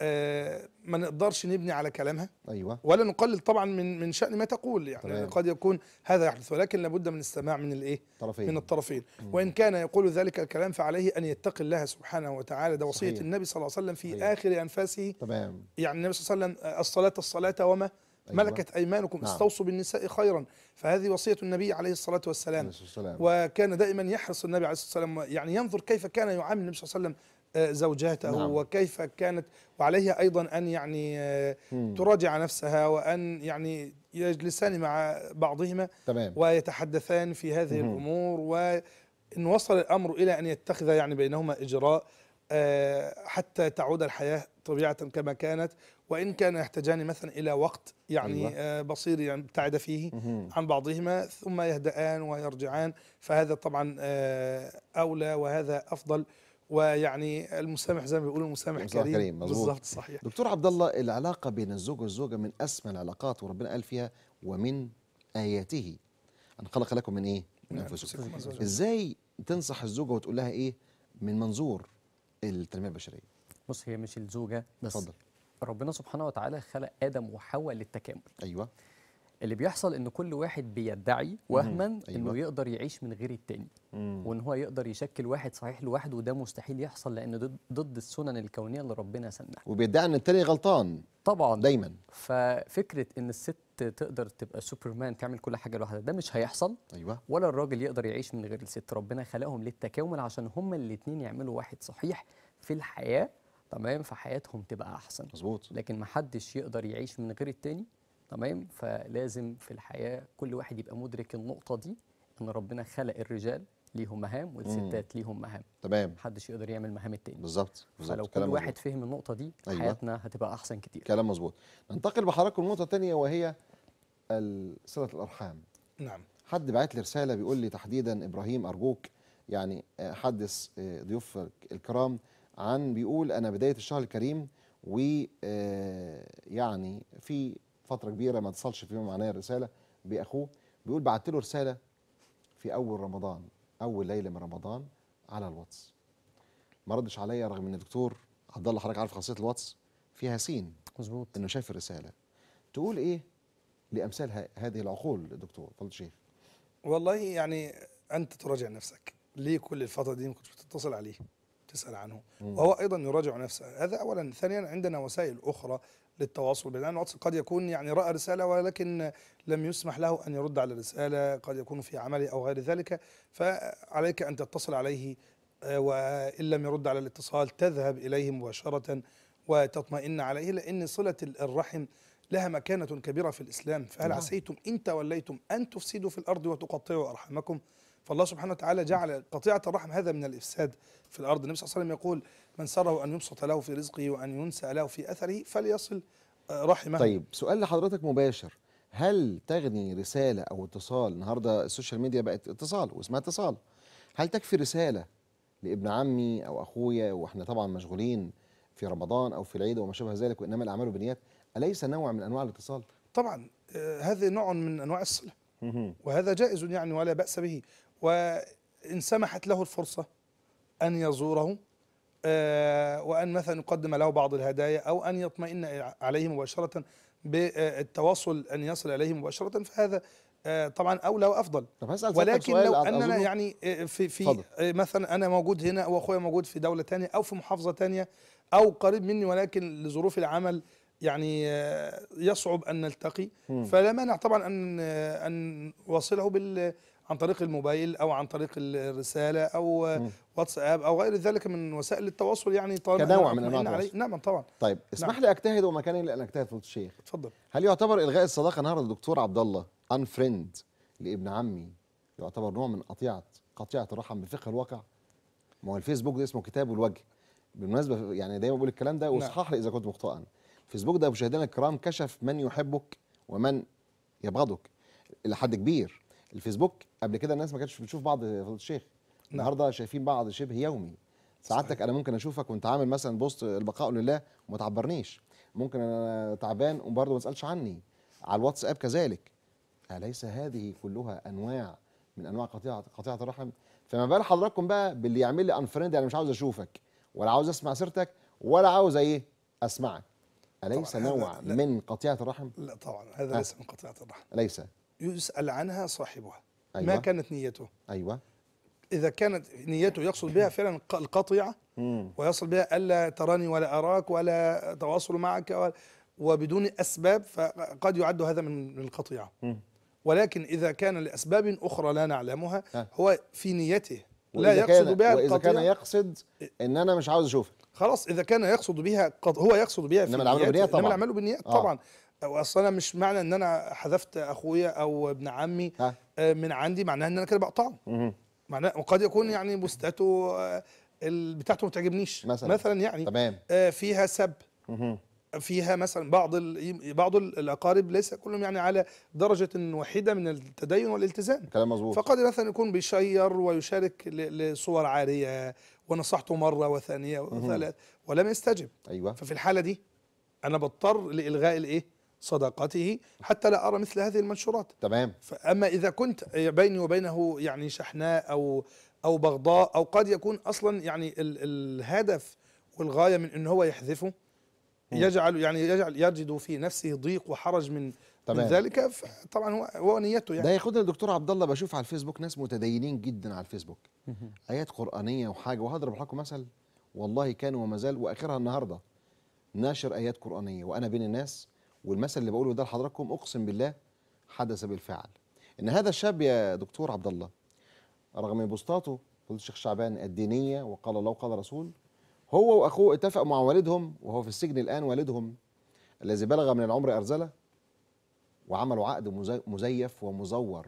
آه، ما نقدرش نبني على كلامها ايوه ولا نقلل طبعا من من شان ما تقول يعني طبعا. قد يكون هذا يحدث ولكن لابد من السماع من الايه طرفين. من الطرفين مم. وان كان يقول ذلك الكلام فعليه ان يتقي الله سبحانه وتعالى ده وصيه النبي صلى الله عليه وسلم في صحيح. اخر انفاسه تمام يعني النبي صلى الله عليه وسلم الصلاه الصلاه وما أيوة. ملكت ايمانكم نعم. استوصوا بالنساء خيرا فهذه وصيه النبي عليه الصلاه والسلام عليه وكان دائما يحرص النبي عليه الصلاه والسلام يعني ينظر كيف كان يعامل النبي صلى الله عليه وسلم زوجاته نعم. وكيف كانت وعليها ايضا ان يعني آه، تراجع نفسها وان يعني يجلسان مع بعضهما تمام. ويتحدثان في هذه مم. الامور وان وصل الامر الى ان يتخذ يعني بينهما اجراء آه، حتى تعود الحياه طبيعه كما كانت وان كان يحتاجان مثلا الى وقت يعني أيوة. آه، بصير يعني ابتعد فيه مم. عن بعضهما ثم يهدأان ويرجعان فهذا طبعا اولى وهذا افضل ويعني المسامح زي ما بيقولوا المسامح, كريم, كريم بالظبط صحيح دكتور عبد الله العلاقه بين الزوج والزوجه من اسمى العلاقات وربنا قال فيها ومن اياته ان خلق لكم من ايه من نعم، انفسكم ازاي تنصح الزوجه وتقول لها ايه من منظور التنميه البشريه بص هي مش الزوجه بس ربنا سبحانه وتعالى خلق ادم وحواء للتكامل ايوه اللي بيحصل ان كل واحد بيدعي وهما انه أيوة. يقدر يعيش من غير التاني وان هو يقدر يشكل واحد صحيح لوحده وده مستحيل يحصل لان ضد السنن الكونيه اللي ربنا سنها وبيدعي ان التاني غلطان طبعا دايما ففكره ان الست تقدر تبقى سوبرمان تعمل كل حاجه لوحدها ده مش هيحصل ايوه ولا الراجل يقدر يعيش من غير الست ربنا خلقهم للتكامل عشان هما الاثنين يعملوا واحد صحيح في الحياه تمام فحياتهم تبقى احسن مظبوط لكن محدش يقدر يعيش من غير التاني تمام فلازم في الحياه كل واحد يبقى مدرك النقطه دي ان ربنا خلق الرجال ليهم مهام والستات ليهم مهام تمام محدش يقدر يعمل مهام التاني بالظبط فلو كل واحد مزبوط. فهم النقطه دي أيوة. حياتنا هتبقى احسن كتير كلام مظبوط ننتقل بحضراتكم لنقطه تانية وهي صله الارحام نعم حد بعت لي رساله بيقول لي تحديدا ابراهيم ارجوك يعني آه، حدث آه، ضيوف الكرام عن بيقول انا بدايه الشهر الكريم ويعني آه، في فتره كبيره ما اتصلش في يوم عليا الرساله باخوه بيقول بعت له رساله في اول رمضان اول ليله من رمضان على الواتس ما ردش عليا رغم ان الدكتور عبد الله حضرتك عارف خاصيه الواتس فيها سين مظبوط انه شاف الرساله تقول ايه لامثال هذه العقول دكتور فضل الشيخ والله يعني انت تراجع نفسك ليه كل الفتره دي ما كنتش بتتصل عليه تسال عنه مم. وهو ايضا يراجع نفسه هذا اولا ثانيا عندنا وسائل اخرى للتواصل بين الواتس قد يكون يعني رأى رسالة ولكن لم يسمح له أن يرد على الرسالة قد يكون في عمله أو غير ذلك فعليك أن تتصل عليه آه، وإن لم يرد على الاتصال تذهب إليه مباشرة وتطمئن عليه لأن صلة الرحم لها مكانة كبيرة في الإسلام فهل آه. عسيتم إن توليتم أن تفسدوا في الأرض وتقطعوا أرحامكم فالله سبحانه وتعالى جعل قطيعة الرحم هذا من الإفساد في الأرض النبي صلى الله عليه وسلم يقول من سره أن يبسط له في رزقه وأن ينسى له في أثره فليصل آه، رحمه طيب سؤال لحضرتك مباشر هل تغني رسالة أو اتصال النهاردة السوشيال ميديا بقت اتصال واسمها اتصال هل تكفي رسالة لابن عمي أو أخويا وإحنا طبعا مشغولين في رمضان أو في العيد وما شابه ذلك وإنما الأعمال بالنيات أليس نوع من أنواع الاتصال؟ طبعا آه، هذا نوع من أنواع الصلة وهذا جائز يعني ولا بأس به وإن سمحت له الفرصة أن يزوره آه، وأن مثلا يقدم له بعض الهدايا أو أن يطمئن عليه مباشرة بالتواصل أن يصل إليه مباشرة فهذا آه، طبعا اولى وافضل طب ولكن لو اننا يعني آه، في في مثلا انا موجود هنا واخويا موجود في دوله ثانيه او في محافظه ثانيه او قريب مني ولكن لظروف العمل يعني يصعب ان نلتقي فلا مانع طبعا ان ان وصله بال عن طريق الموبايل او عن طريق الرساله او واتساب او غير ذلك من وسائل التواصل يعني طالما كنوع من انواع التواصل نعم طبعا طيب نعم. اسمح نعم. لي اجتهد ومكاني لان اجتهد فضيله الشيخ اتفضل هل يعتبر الغاء الصداقه النهارده الدكتور عبد الله ان فريند لابن عمي يعتبر نوع من قطيعه قطيعه الرحم بفقه الواقع ما هو الفيسبوك ده اسمه كتاب الوجه بالمناسبه يعني دايما بقول الكلام ده نعم. واصحح لي اذا كنت مخطئا الفيسبوك ده مشاهدينا الكرام كشف من يحبك ومن يبغضك الى حد كبير الفيسبوك قبل كده الناس ما كانتش بتشوف بعض في فضل الشيخ نعم. النهارده شايفين بعض شبه يومي سعادتك انا ممكن اشوفك وانت عامل مثلا بوست البقاء لله وما تعبرنيش ممكن انا تعبان وبرضه ما تسالش عني على الواتساب كذلك اليس هذه كلها انواع من انواع قطيعه قطيعه الرحم فما بال حضراتكم بقى باللي يعمل لي انفريند انا مش عاوز اشوفك ولا عاوز اسمع سيرتك ولا عاوز ايه اسمعك اليس نوع من قطيعه الرحم لا طبعا هذا ليس من قطيعه الرحم ليس يسأل عنها صاحبها أيوة. ما كانت نيته أيوة إذا كانت نيته يقصد بها فعلا القطيعة ويصل بها ألا تراني ولا أراك ولا تواصل معك وبدون أسباب فقد يعد هذا من القطيعة ولكن إذا كان لأسباب أخرى لا نعلمها هو في نيته لا يقصد بها وإذا كان يقصد إن أنا مش عاوز أشوفك خلاص إذا كان يقصد بها هو يقصد بها في إنما العمل بالنيات طبعا إنما العمل بالنيات آه. طبعا آه. اصل انا مش معنى ان انا حذفت اخويا او ابن عمي ها. آه، من عندي معناها ان انا كده بقطعه معناه وقد يكون يعني بوستاته آه، بتاعته ما تعجبنيش مثلا, مثلا يعني تمام. آه، فيها سب فيها مثلا بعض بعض الاقارب ليس كلهم يعني على درجه وحيده من التدين والالتزام كلام مظبوط فقد مثلا يكون بيشير ويشارك لصور عاريه ونصحته مره وثانيه وثالث ولم يستجب ايوه ففي الحاله دي انا بضطر لالغاء الايه؟ صداقته حتى لا أرى مثل هذه المنشورات تمام فأما إذا كنت بيني وبينه يعني شحناء أو أو بغضاء أو قد يكون أصلا يعني ال الهدف والغاية من أن هو يحذفه يجعل يعني يجعل يجد في نفسه ضيق وحرج من تمام. من ذلك طبعا هو هو نيته يعني ده ياخدنا الدكتور عبد الله بشوف على الفيسبوك ناس متدينين جدا على الفيسبوك ايات قرانيه وحاجه وهضرب لكم مثل والله كان وما زال واخرها النهارده ناشر ايات قرانيه وانا بين الناس والمثل اللي بقوله ده لحضراتكم اقسم بالله حدث بالفعل ان هذا الشاب يا دكتور عبد الله رغم بسطاته فضيله الشيخ شعبان الدينيه وقال الله وقال رسول هو واخوه اتفقوا مع والدهم وهو في السجن الان والدهم الذي بلغ من العمر ارزله وعملوا عقد مزيف ومزور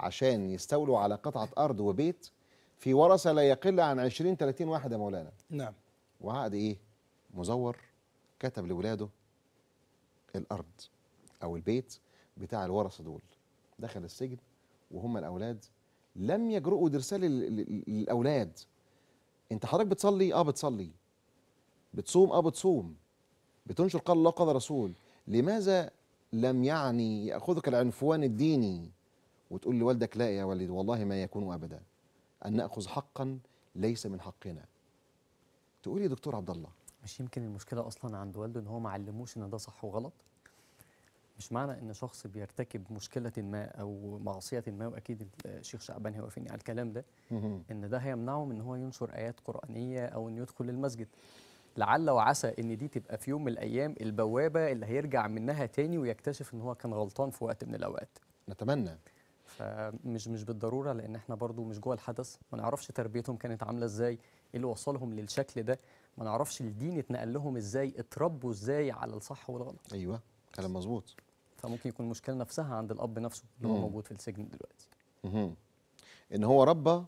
عشان يستولوا على قطعه ارض وبيت في ورثه لا يقل عن 20 30 واحد يا مولانا نعم وعقد ايه مزور كتب لاولاده الارض او البيت بتاع الورثه دول دخل السجن وهم الاولاد لم يجرؤوا درسال الاولاد انت حضرتك بتصلي اه بتصلي بتصوم اه بتصوم بتنشر قال الله قال رسول لماذا لم يعني ياخذك العنفوان الديني وتقول لوالدك لا يا والدي والله ما يكون ابدا ان ناخذ حقا ليس من حقنا تقول يا دكتور عبد الله مش يمكن المشكله اصلا عند والده ان هو ما علموش ان ده صح وغلط مش معنى ان شخص بيرتكب مشكله ما او معصيه ما واكيد الشيخ شعبان هيوافقني على الكلام ده ان ده هيمنعه من ان هو ينشر ايات قرانيه او انه يدخل المسجد لعل وعسى ان دي تبقى في يوم من الايام البوابه اللي هيرجع منها تاني ويكتشف ان هو كان غلطان في وقت من الاوقات نتمنى فمش مش بالضروره لان احنا برضو مش جوه الحدث ما نعرفش تربيتهم كانت عامله ازاي ايه اللي وصلهم للشكل ده ما نعرفش الدين اتنقل لهم ازاي اتربوا ازاي على الصح والغلط ايوه كلام مظبوط فممكن يكون المشكله نفسها عند الاب نفسه اللي هو موجود في السجن دلوقتي مم. ان هو ربى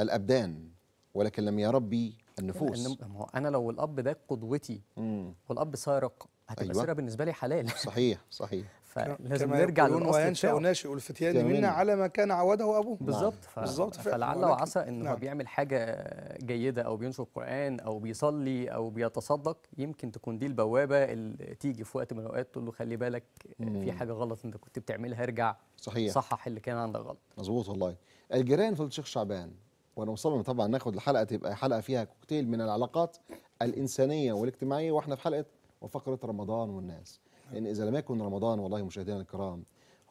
الابدان ولكن لم يربي النفوس يعني انا لو الاب ده قدوتي مم. والاب سارق هتبقى أيوة. بالنسبه لي حلال صحيح صحيح فلازم نرجع للاصل وينشا ناشئ الفتيان منا على ما كان عوده ابوه بالظبط نعم. بالظبط فلعل وعسى ان نعم. هو بيعمل حاجه جيده او بينشر قران او بيصلي او بيتصدق يمكن تكون دي البوابه اللي تيجي في وقت من الاوقات تقول له خلي بالك مم. في حاجه غلط انت كنت بتعملها ارجع صحيح صحح اللي كان عندك غلط مظبوط والله الجيران في الشيخ شعبان وانا وصلنا طبعا ناخد الحلقه تبقى حلقه فيها كوكتيل من العلاقات الانسانيه والاجتماعيه واحنا في حلقه وفقره رمضان والناس لان اذا لم يكن رمضان والله مشاهدينا الكرام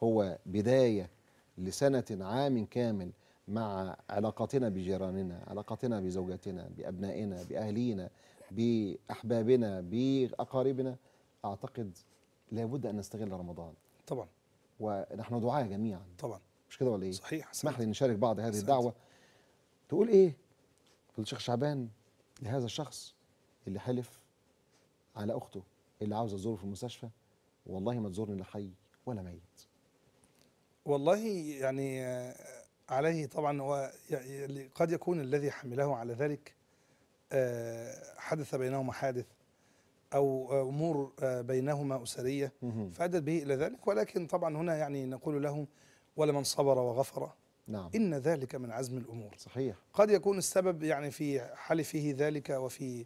هو بدايه لسنه عام كامل مع علاقتنا بجيراننا علاقتنا بزوجاتنا بابنائنا باهلينا باحبابنا باقاربنا اعتقد لابد ان نستغل رمضان طبعا ونحن دعاء جميعا طبعا مش كده ولا ايه صحيح اسمح لي نشارك بعض هذه الدعوه تقول ايه فضل الشيخ شعبان لهذا الشخص اللي حلف على اخته اللي عاوزه تزوره في المستشفى والله ما تزورني لا حي ولا ميت والله يعني عليه طبعا هو يعني قد يكون الذي حمله على ذلك آه، حدث بينهما حادث او امور آه، بينهما اسريه فادت به الى ذلك ولكن طبعا هنا يعني نقول له ولمن صبر وغفر نعم ان ذلك من عزم الامور صحيح قد يكون السبب يعني في حلفه ذلك وفي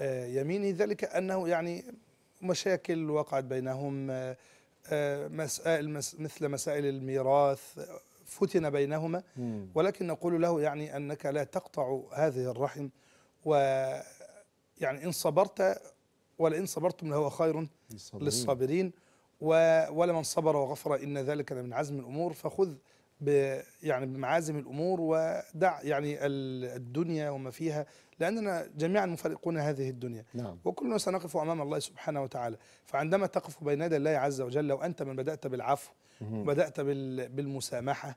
آه، يميني ذلك أنه يعني مشاكل وقعت بينهم آه، آه، مسائل مثل مسائل الميراث فتن بينهما ولكن نقول له يعني أنك لا تقطع هذه الرحم و يعني إن صبرت ولئن صبرتم لهو خير للصابرين, للصابرين ولمن صبر وغفر إن ذلك لمن عزم الأمور فخذ يعني بمعازم الامور ودع يعني الدنيا وما فيها لاننا جميعا مفارقون هذه الدنيا نعم. وكلنا سنقف امام الله سبحانه وتعالى فعندما تقف بين يدي الله عز وجل وانت من بدات بالعفو بدات بالمسامحه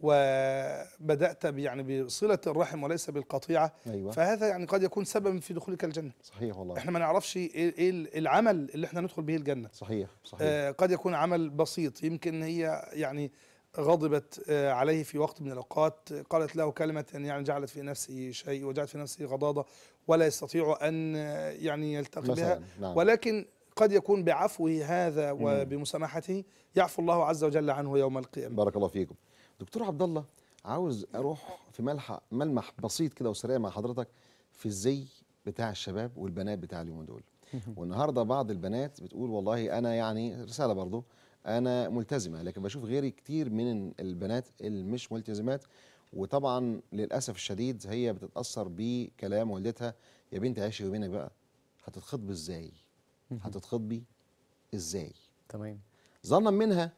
وبدات يعني بصله الرحم وليس بالقطيعه أيوة. فهذا يعني قد يكون سببا في دخولك الجنه صحيح والله احنا ما نعرفش ايه, إيه العمل اللي احنا ندخل به الجنه صحيح صحيح آه قد يكون عمل بسيط يمكن هي يعني غضبت آه، عليه في وقت من الأوقات قالت له كلمة يعني جعلت في نفسه شيء وجعلت في نفسه غضاضة ولا يستطيع أن آه، يعني يلتقي بها نعم. ولكن قد يكون بعفوه هذا وبمسامحته يعفو الله عز وجل عنه يوم القيامة بارك الله فيكم دكتور عبد الله عاوز أروح في ملحق ملمح بسيط كده وسريع مع حضرتك في الزي بتاع الشباب والبنات بتاع اليومين دول والنهارده بعض البنات بتقول والله انا يعني رساله برضو انا ملتزمه لكن بشوف غيري كتير من البنات المش ملتزمات وطبعا للاسف الشديد هي بتتاثر بكلام والدتها يا بنت عيشي وبينك بقى هتتخطب ازاي هتتخطبي ازاي تمام ظنا منها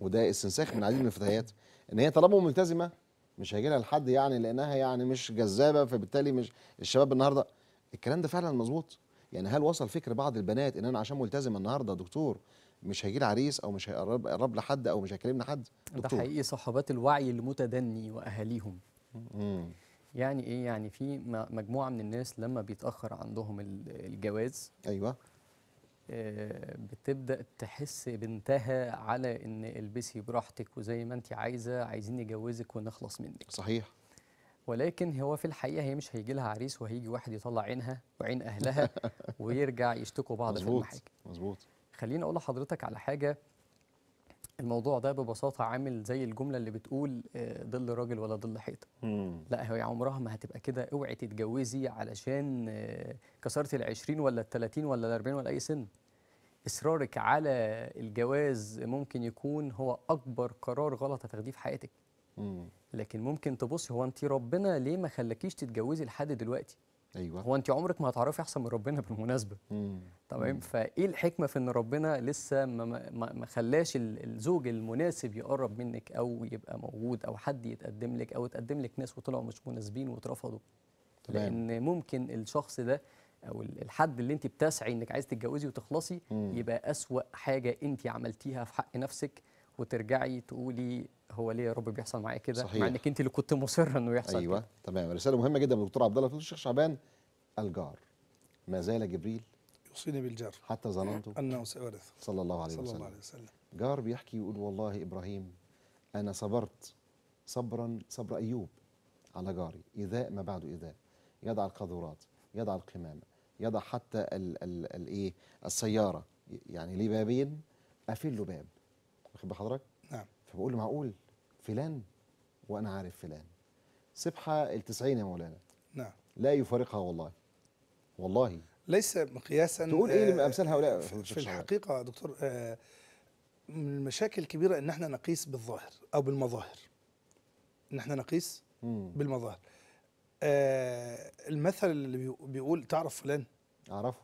وده استنساخ من عديد من الفتيات ان هي طالما ملتزمه مش هيجي لها لحد يعني لانها يعني مش جذابه فبالتالي مش الشباب النهارده الكلام ده فعلا مظبوط يعني هل وصل فكر بعض البنات ان انا عشان ملتزمه النهارده دكتور مش هيجي عريس او مش هيقرب قرب لحد او مش هيكلمنا حد ده حقيقي صحبات الوعي المتدني واهاليهم يعني ايه يعني في مجموعه من الناس لما بيتاخر عندهم الجواز ايوه آه، بتبدا تحس بانتهى على ان البسي براحتك وزي ما انت عايزه عايزين نجوزك ونخلص منك صحيح ولكن هو في الحقيقه هي مش هيجي لها عريس وهيجي واحد يطلع عينها وعين اهلها ويرجع يشتكوا بعض مزبوط. في المحاكم مظبوط خليني اقول لحضرتك على حاجه الموضوع ده ببساطه عامل زي الجمله اللي بتقول آه، ظل راجل ولا ظل حيطه لا هي عمرها ما هتبقى كده اوعي تتجوزي علشان آه، كسرت ال 20 ولا ال 30 ولا ال 40 ولا اي سن اصرارك على الجواز ممكن يكون هو اكبر قرار غلط هتاخديه في حياتك لكن ممكن تبصي هو انت ربنا ليه ما خلاكيش تتجوزي لحد دلوقتي ايوه هو انت عمرك ما هتعرفي احسن من ربنا بالمناسبه تمام فايه الحكمه في ان ربنا لسه ما, ما, ما خلاش الزوج المناسب يقرب منك او يبقى موجود او حد يتقدم لك او تقدم لك ناس وطلعوا مش مناسبين واترفضوا تمام. لان ممكن الشخص ده او الحد اللي انت بتسعي انك عايز تتجوزي وتخلصي مم. يبقى اسوا حاجه انت عملتيها في حق نفسك وترجعي تقولي هو ليه يا رب بيحصل معايا كده مع انك انت اللي كنت مصره انه يحصل ايوه كده. تمام رساله مهمه جدا من الدكتور عبد الله فضل الشيخ شعبان الجار ما زال جبريل يوصيني بالجار حتى ظننت انه سيورث صلى الله عليه وسلم صلى الله عليه وسلم جار بيحكي ويقول والله ابراهيم انا صبرت صبرا صبر ايوب على جاري ايذاء ما بعد ايذاء يضع القاذورات يضع القمامه يضع حتى الايه السياره يعني ليه بابين قافل له باب واخد بحضرتك نعم فبقول له معقول فلان وانا عارف فلان سبحه التسعين يا مولانا نعم لا يفارقها والله والله ليس مقياسا تقول ايه آه، امثال هؤلاء في الحقيقه يا دكتور آه من المشاكل الكبيره ان احنا نقيس بالظاهر او بالمظاهر ان احنا نقيس مم. بالمظاهر آه المثل اللي بيقول تعرف فلان اعرفه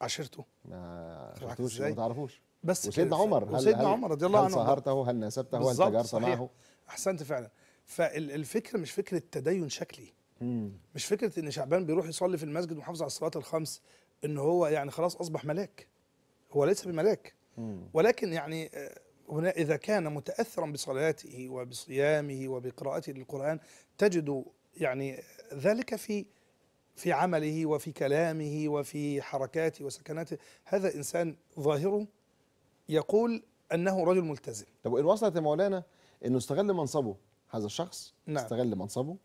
عشرته ما عرفتوش ما تعرفوش بس وسيدنا عمر وسيدنا عمر رضي الله عنه هل صهرته هل ناسبته هل تجارت معه احسنت فعلا فالفكره مش فكره تدين شكلي مم. مش فكره ان شعبان بيروح يصلي في المسجد ومحافظ على الصلاه الخمس ان هو يعني خلاص اصبح ملاك هو ليس بملاك ولكن يعني آه، هنا اذا كان متاثرا بصلاته وبصيامه وبقراءته للقران تجد يعني ذلك في في عمله وفي كلامه وفي حركاته وسكناته هذا انسان ظاهره يقول انه رجل ملتزم طب وان وصلت يا مولانا انه استغل منصبه هذا الشخص نعم. استغل منصبه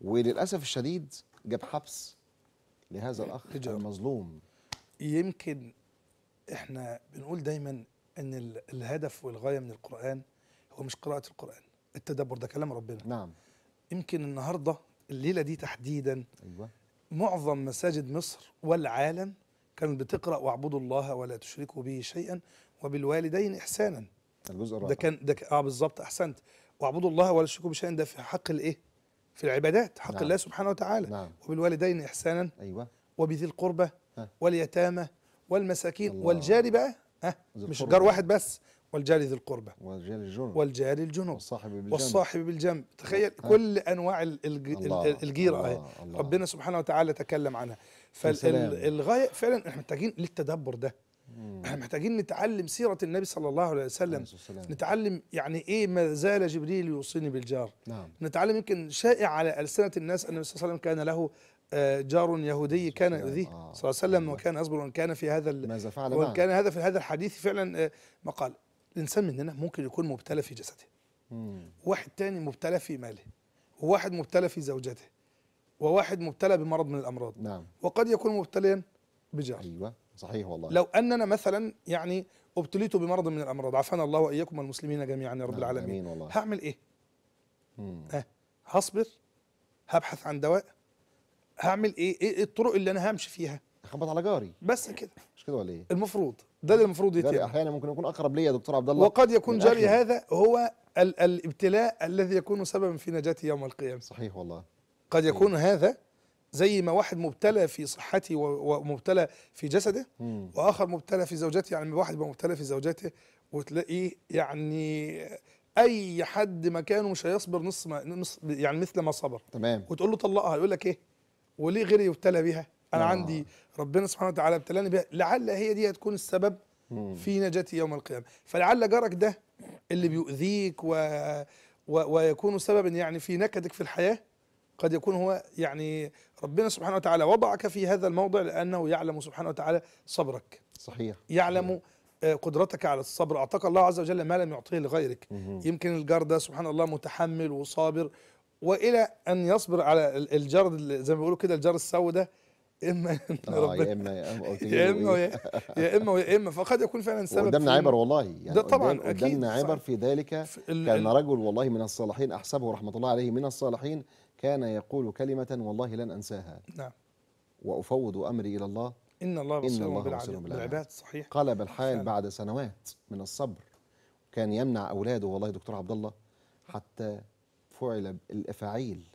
وللاسف الشديد جاب حبس لهذا الاخ لجارة. المظلوم يمكن احنا بنقول دايما ان الهدف والغايه من القران هو مش قراءه القران التدبر ده كلام ربنا نعم يمكن النهارده الليله دي تحديدا ايوه معظم مساجد مصر والعالم كانت بتقرا واعبدوا الله ولا تشركوا به شيئا وبالوالدين إحسانا الجزء الرابع ده كان ده اه بالظبط احسنت واعبدوا الله ولا تشركوا بشيء ده في حق الايه؟ في العبادات حق نعم. الله سبحانه وتعالى نعم. وبالوالدين احسانا ايوه وبذي القربى واليتامى والمساكين والجار بقى ها أه مش جار واحد بس والجار ذي القربى والجار الجنوب والجار الجنوب والصاحب بالجنب والصاحب بالجنب تخيل ها. كل انواع الج... الله. الجيره الله. الله. ربنا سبحانه وتعالى تكلم عنها فالغايه فعلا احنا محتاجين للتدبر ده احنا محتاجين نتعلم سيره النبي صلى الله عليه وسلم نتعلم يعني ايه ما زال جبريل يوصيني بالجار نعم. نتعلم يمكن شائع على السنه الناس ان النبي صلى الله عليه وسلم كان له آه، جار يهودي نعم. كان يؤذيه آه. صلى الله عليه وسلم أيوة. وكان اصبر وان كان في هذا ماذا فعل وان كان هذا في هذا الحديث فعلا آه، مقال الانسان مننا ممكن يكون مبتلى في جسده مم. واحد تاني مبتلى في ماله وواحد مبتلى في زوجته وواحد مبتلى بمرض من الامراض نعم. وقد يكون مبتليا بجار أيوة. صحيح والله لو اننا مثلا يعني ابتليت بمرض من الامراض عافانا الله واياكم والمسلمين جميعا يا رب نعم، العالمين امين والله هعمل ايه؟ أه هصبر هبحث عن دواء هعمل ايه؟ ايه الطرق اللي انا همشي فيها؟ اخبط على جاري بس كده مش كده ولا ايه؟ المفروض ده اللي المفروض يتم احيانا ممكن يكون اقرب ليا يا دكتور عبد الله وقد يكون جاري هذا هو ال الابتلاء الذي يكون سببا في نجاتي يوم القيامه صحيح والله قد يكون طيب. هذا زي ما واحد مبتلى في صحته ومبتلى في جسده واخر مبتلى في زوجته يعني واحد مبتلى في زوجته وتلاقيه يعني اي حد مكانه مش هيصبر نص ما نص يعني مثل ما صبر تمام وتقول له طلقها يقول لك ايه وليه غيري يبتلى بيها انا آه. عندي ربنا سبحانه وتعالى ابتلاني بيها لعل هي دي هتكون السبب مم. في نجاتي يوم القيامه فلعل جارك ده اللي بيؤذيك و... و... ويكون سببا يعني في نكدك في الحياه قد يكون هو يعني ربنا سبحانه وتعالى وضعك في هذا الموضع لأنه يعلم سبحانه وتعالى صبرك صحيح يعلم آه، قدرتك على الصبر أعطاك الله عز وجل ما لم يعطيه لغيرك مم. يمكن الجار ده سبحان الله متحمل وصابر والى ان يصبر على الجار زي ما بيقولوا كده الجار السوداء آه، اما يا اما إيه. يا اما يا اما يا اما فقد يكون فعلا سبب قدامنا عبر والله يعني ده طبعا قدامنا عبر في ذلك كان رجل والله من الصالحين احسبه رحمه الله عليه من الصالحين كان يقول كلمة والله لن أنساها نعم وأفوض أمري إلى الله إن الله بصير بالعباد, بالعباد صحيح قلب الحال بعد سنوات من الصبر كان يمنع أولاده والله دكتور عبد الله حتى فعل الأفاعيل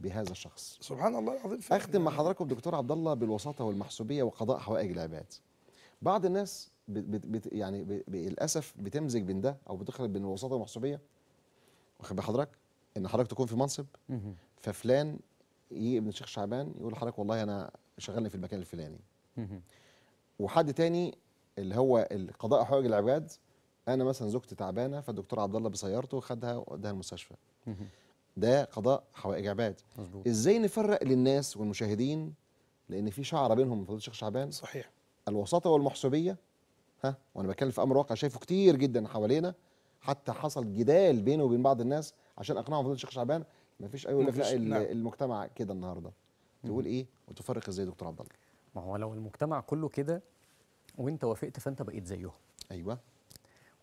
بهذا الشخص سبحان الله العظيم أختم مع حضراتكم دكتور عبد الله بالوساطة والمحسوبية وقضاء حوائج العباد بعض الناس بت بت يعني للأسف بتمزج بين ده أو بتخلط بين الوساطة والمحسوبية واخد بحضرتك إن حضرتك تكون في منصب ففلان يجي ابن الشيخ شعبان يقول لحضرتك والله انا شغلني في المكان الفلاني وحد تاني اللي هو قضاء حوائج العباد انا مثلا زوجتي تعبانه فالدكتور عبد الله بسيارته خدها وداها المستشفى ده قضاء حوائج عباد مزبوط. ازاي نفرق للناس والمشاهدين لان في شعره بينهم فضيله الشيخ شعبان صحيح الوساطه والمحسوبيه ها وانا بتكلم في امر واقع شايفه كتير جدا حوالينا حتى حصل جدال بينه وبين بعض الناس عشان اقنعهم فضيله الشيخ شعبان مفيش اي مفيش لا نعم. المجتمع كده النهارده تقول ايه وتفرق ازاي دكتور عبد الله ما هو لو المجتمع كله كده وانت وافقت فانت بقيت زيهم ايوه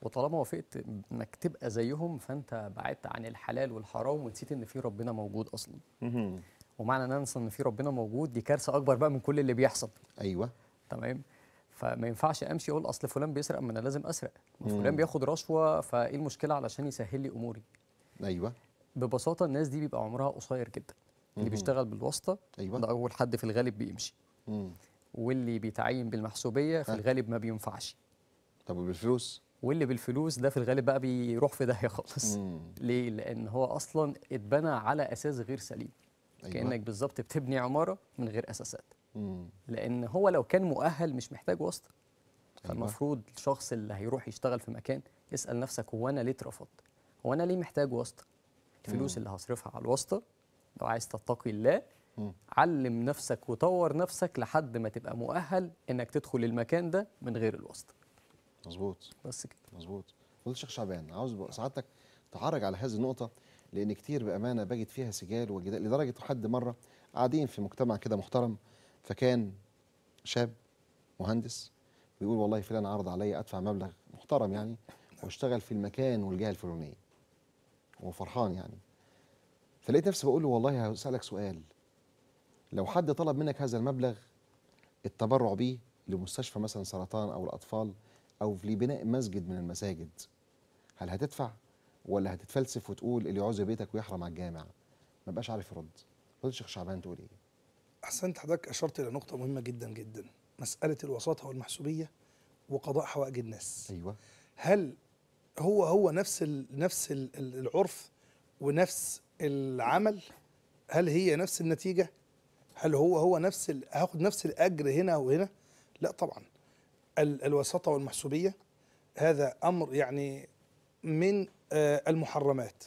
وطالما وافقت انك تبقى زيهم فانت بعدت عن الحلال والحرام ونسيت ان في ربنا موجود اصلا ومعنى ان انسى ان في ربنا موجود دي كارثه اكبر بقى من كل اللي بيحصل ايوه تمام فما ينفعش امشي اقول اصل فلان بيسرق ما انا لازم اسرق فلان بياخد رشوه فايه المشكله علشان يسهل لي اموري ايوه ببساطه الناس دي بيبقى عمرها قصير جدا اللي بيشتغل بالواسطه أيوة. ده اول حد في الغالب بيمشي مم. واللي بيتعين بالمحسوبيه في الغالب ما بينفعش طب وبالفلوس واللي بالفلوس ده في الغالب بقى بيروح في داهيه خالص مم. ليه لان هو اصلا اتبنى على اساس غير سليم أيوة. كانك بالظبط بتبني عماره من غير اساسات مم. لان هو لو كان مؤهل مش محتاج واسطه أيوة. فالمفروض الشخص اللي هيروح يشتغل في مكان يسال نفسك هو انا ليه اترفضت هو انا ليه محتاج واسطه الفلوس اللي هصرفها على الواسطه لو عايز تتقي الله علم نفسك وطور نفسك لحد ما تبقى مؤهل انك تدخل المكان ده من غير الواسطه مظبوط بس كده مظبوط فضل الشيخ شعبان عاوز سعادتك تعرج على هذه النقطه لان كتير بامانه بجد فيها سجال وجدال لدرجه حد مره قاعدين في مجتمع كده محترم فكان شاب مهندس بيقول والله فلان عرض عليا ادفع مبلغ محترم يعني واشتغل في المكان والجهه الفلانيه وفرحان يعني فلقيت نفسي بقول له والله هسألك سؤال لو حد طلب منك هذا المبلغ التبرع بيه لمستشفى مثلا سرطان أو الأطفال أو لبناء مسجد من المساجد هل هتدفع ولا هتتفلسف وتقول اللي يعوز بيتك ويحرم على الجامع ما بقاش عارف يرد قلت الشيخ شعبان تقول ايه احسنت حضرتك اشرت الى نقطه مهمه جدا جدا مساله الوساطه والمحسوبيه وقضاء حوائج الناس ايوه هل هو هو نفس الـ نفس الـ العرف ونفس العمل هل هي نفس النتيجه هل هو هو نفس هاخد نفس الاجر هنا وهنا لا طبعا الوساطه والمحسوبيه هذا امر يعني من آه، المحرمات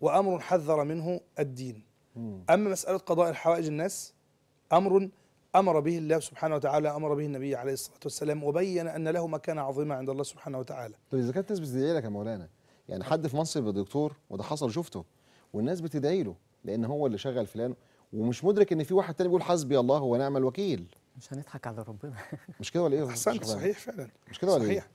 وامر حذر منه الدين اما مساله قضاء الحوائج الناس امر أمر به الله سبحانه وتعالى أمر به النبي عليه الصلاة والسلام وبين أن له مكانة عظيمة عند الله سبحانه وتعالى طب إذا كانت الناس بتدعي لك يا مولانا يعني حد في مصر يبقى دكتور وده حصل شفته والناس بتدعي له لأن هو اللي شغل فلان ومش مدرك إن في واحد تاني بيقول حسبي الله ونعم الوكيل مش هنضحك على ربنا مش كده ولا إيه؟ أحسنت صحيح فعلا مش كده ولا إيه؟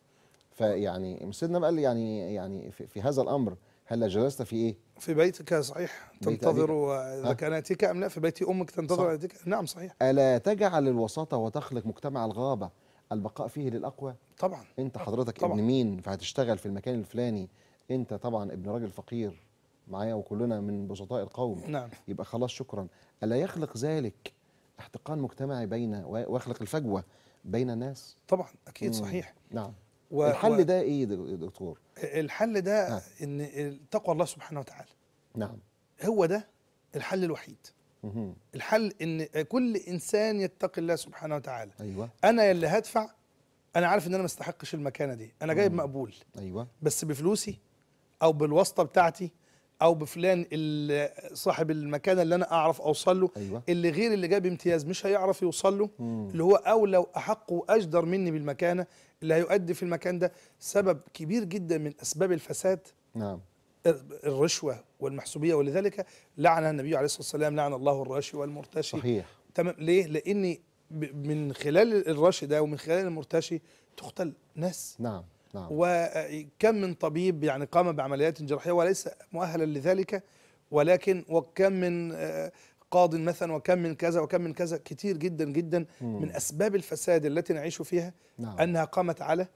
فيعني سيدنا قال يعني يعني في, في هذا الأمر هلا جلست في ايه؟ في بيتك صحيح تنتظر اذا كان اتيك ام لا في بيت امك تنتظر اتيك نعم صحيح الا تجعل الوساطه وتخلق مجتمع الغابه البقاء فيه للاقوى طبعا انت حضرتك طبعا. ابن مين فهتشتغل في المكان الفلاني انت طبعا ابن راجل فقير معايا وكلنا من بسطاء القوم نعم. يبقى خلاص شكرا الا يخلق ذلك احتقان مجتمعي بين ويخلق الفجوه بين الناس طبعا اكيد مم. صحيح نعم و الحل ده ايه يا دكتور الحل ده آه. ان تقوى الله سبحانه وتعالى نعم هو ده الحل الوحيد مهم. الحل ان كل انسان يتقي الله سبحانه وتعالى ايوه انا اللي هدفع انا عارف ان انا ما استحقش المكانه دي انا جايب مقبول ايوه بس بفلوسي او بالواسطه بتاعتي او بفلان صاحب المكانه اللي انا اعرف اوصل له أيوة. اللي غير اللي جاب امتياز مش هيعرف يوصل له اللي هو اولى واحق واجدر مني بالمكانه اللي هيؤدي في المكان ده سبب كبير جدا من اسباب الفساد نعم الرشوه والمحسوبيه ولذلك لعن النبي عليه الصلاه والسلام لعن الله الراشي والمرتشي صحيح تمام ليه؟ لان من خلال الراشي ده ومن خلال المرتشي تقتل ناس نعم نعم وكم من طبيب يعني قام بعمليات جراحيه وليس مؤهلا لذلك ولكن وكم من آه، قاض مثلا وكم من كذا وكم من كذا كتير جدا جدا مم. من أسباب الفساد التي نعيش فيها نعم. أنها قامت على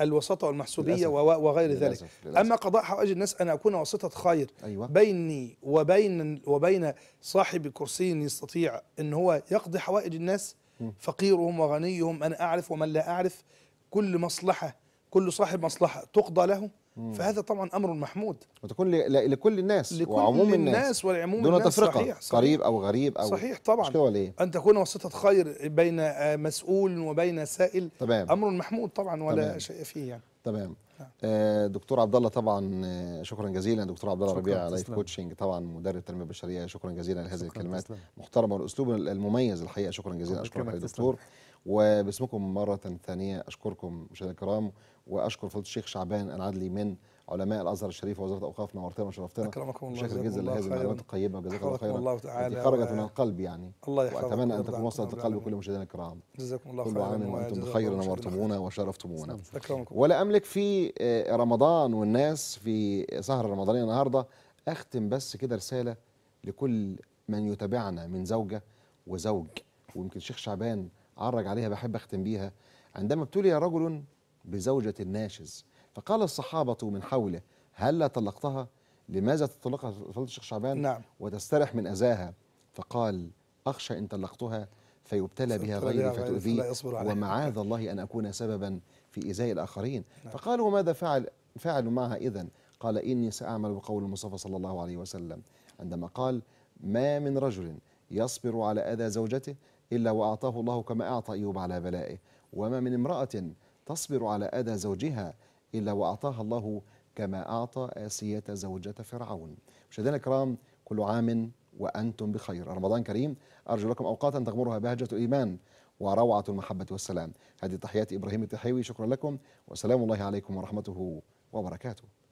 الوساطة والمحسوبية وغير للأسف. ذلك للأسف. أما قضاء حوائج الناس أن أكون وسطه خير أيوة. بيني وبين وبين صاحب كرسي يستطيع أن هو يقضي حوائج الناس مم. فقيرهم وغنيهم أنا أعرف ومن لا أعرف كل مصلحة كل صاحب مصلحة تقضى له فهذا طبعا امر محمود وتكون لكل الناس لكل وعموم الناس, الناس والعموم دون الناس تفرقه صحيح, صحيح قريب او غريب او صحيح طبعا إيه؟ ان تكون وسطة خير بين آه، مسؤول وبين سائل تمام امر محمود طبعا ولا تمام شيء فيه يعني تمام نعم. آه، دكتور عبد الله طبعا آه، شكرا جزيلا دكتور عبد الله ربيع لايف كوتشنج طبعا مدرب التنميه البشريه شكرا جزيلا لهذه الكلمات محترمه والاسلوب المميز الحقيقه شكرا جزيلا اشكرك يا دكتور وباسمكم مره ثانيه اشكركم مشاهدينا الكرام واشكر فضيله الشيخ شعبان العدلي من علماء الازهر الشريف ووزاره الاوقاف نورتنا وشرفتنا اكرمكم الله شكرا جزيلا لهذه المعلومات القيمه وجزاك الله خيرا الله تعالى خرجت من القلب يعني الله يحفظك واتمنى ان تكون وصلت لقلب كل مشاهدينا الكرام جزاكم الله خيرا كل عام وانتم بخير نورتمونا وشرفتمونا نعم، اكرمكم ولا املك في آه، رمضان والناس في سهره رمضانيه النهارده اختم بس كده رساله لكل من يتابعنا من زوجه وزوج ويمكن الشيخ شعبان عرج عليها بحب اختم بيها عندما ابتلي رجل بزوجة الناشز فقال الصحابة من حوله هل لا طلقتها لماذا تطلقها طلقة الشيخ شعبان نعم. وتسترح من أذاها فقال أخشى إن طلقتها فيبتلى بها غيري فتؤذيه ومعاذ الله أن أكون سببا في إزاء الآخرين نعم. فقالوا وماذا فعل فعل معها إذا قال إني سأعمل بقول المصطفى صلى الله عليه وسلم عندما قال ما من رجل يصبر على أذى زوجته إلا وأعطاه الله كما أعطى أيوب على بلائه وما من امرأة تصبر على أذى زوجها إلا وأعطاها الله كما أعطى آسية زوجة فرعون مشاهدينا الكرام كل عام وأنتم بخير رمضان كريم أرجو لكم أوقاتا تغمرها بهجة الإيمان وروعة المحبة والسلام هذه تحيات إبراهيم التحيوي شكرا لكم وسلام الله عليكم ورحمته وبركاته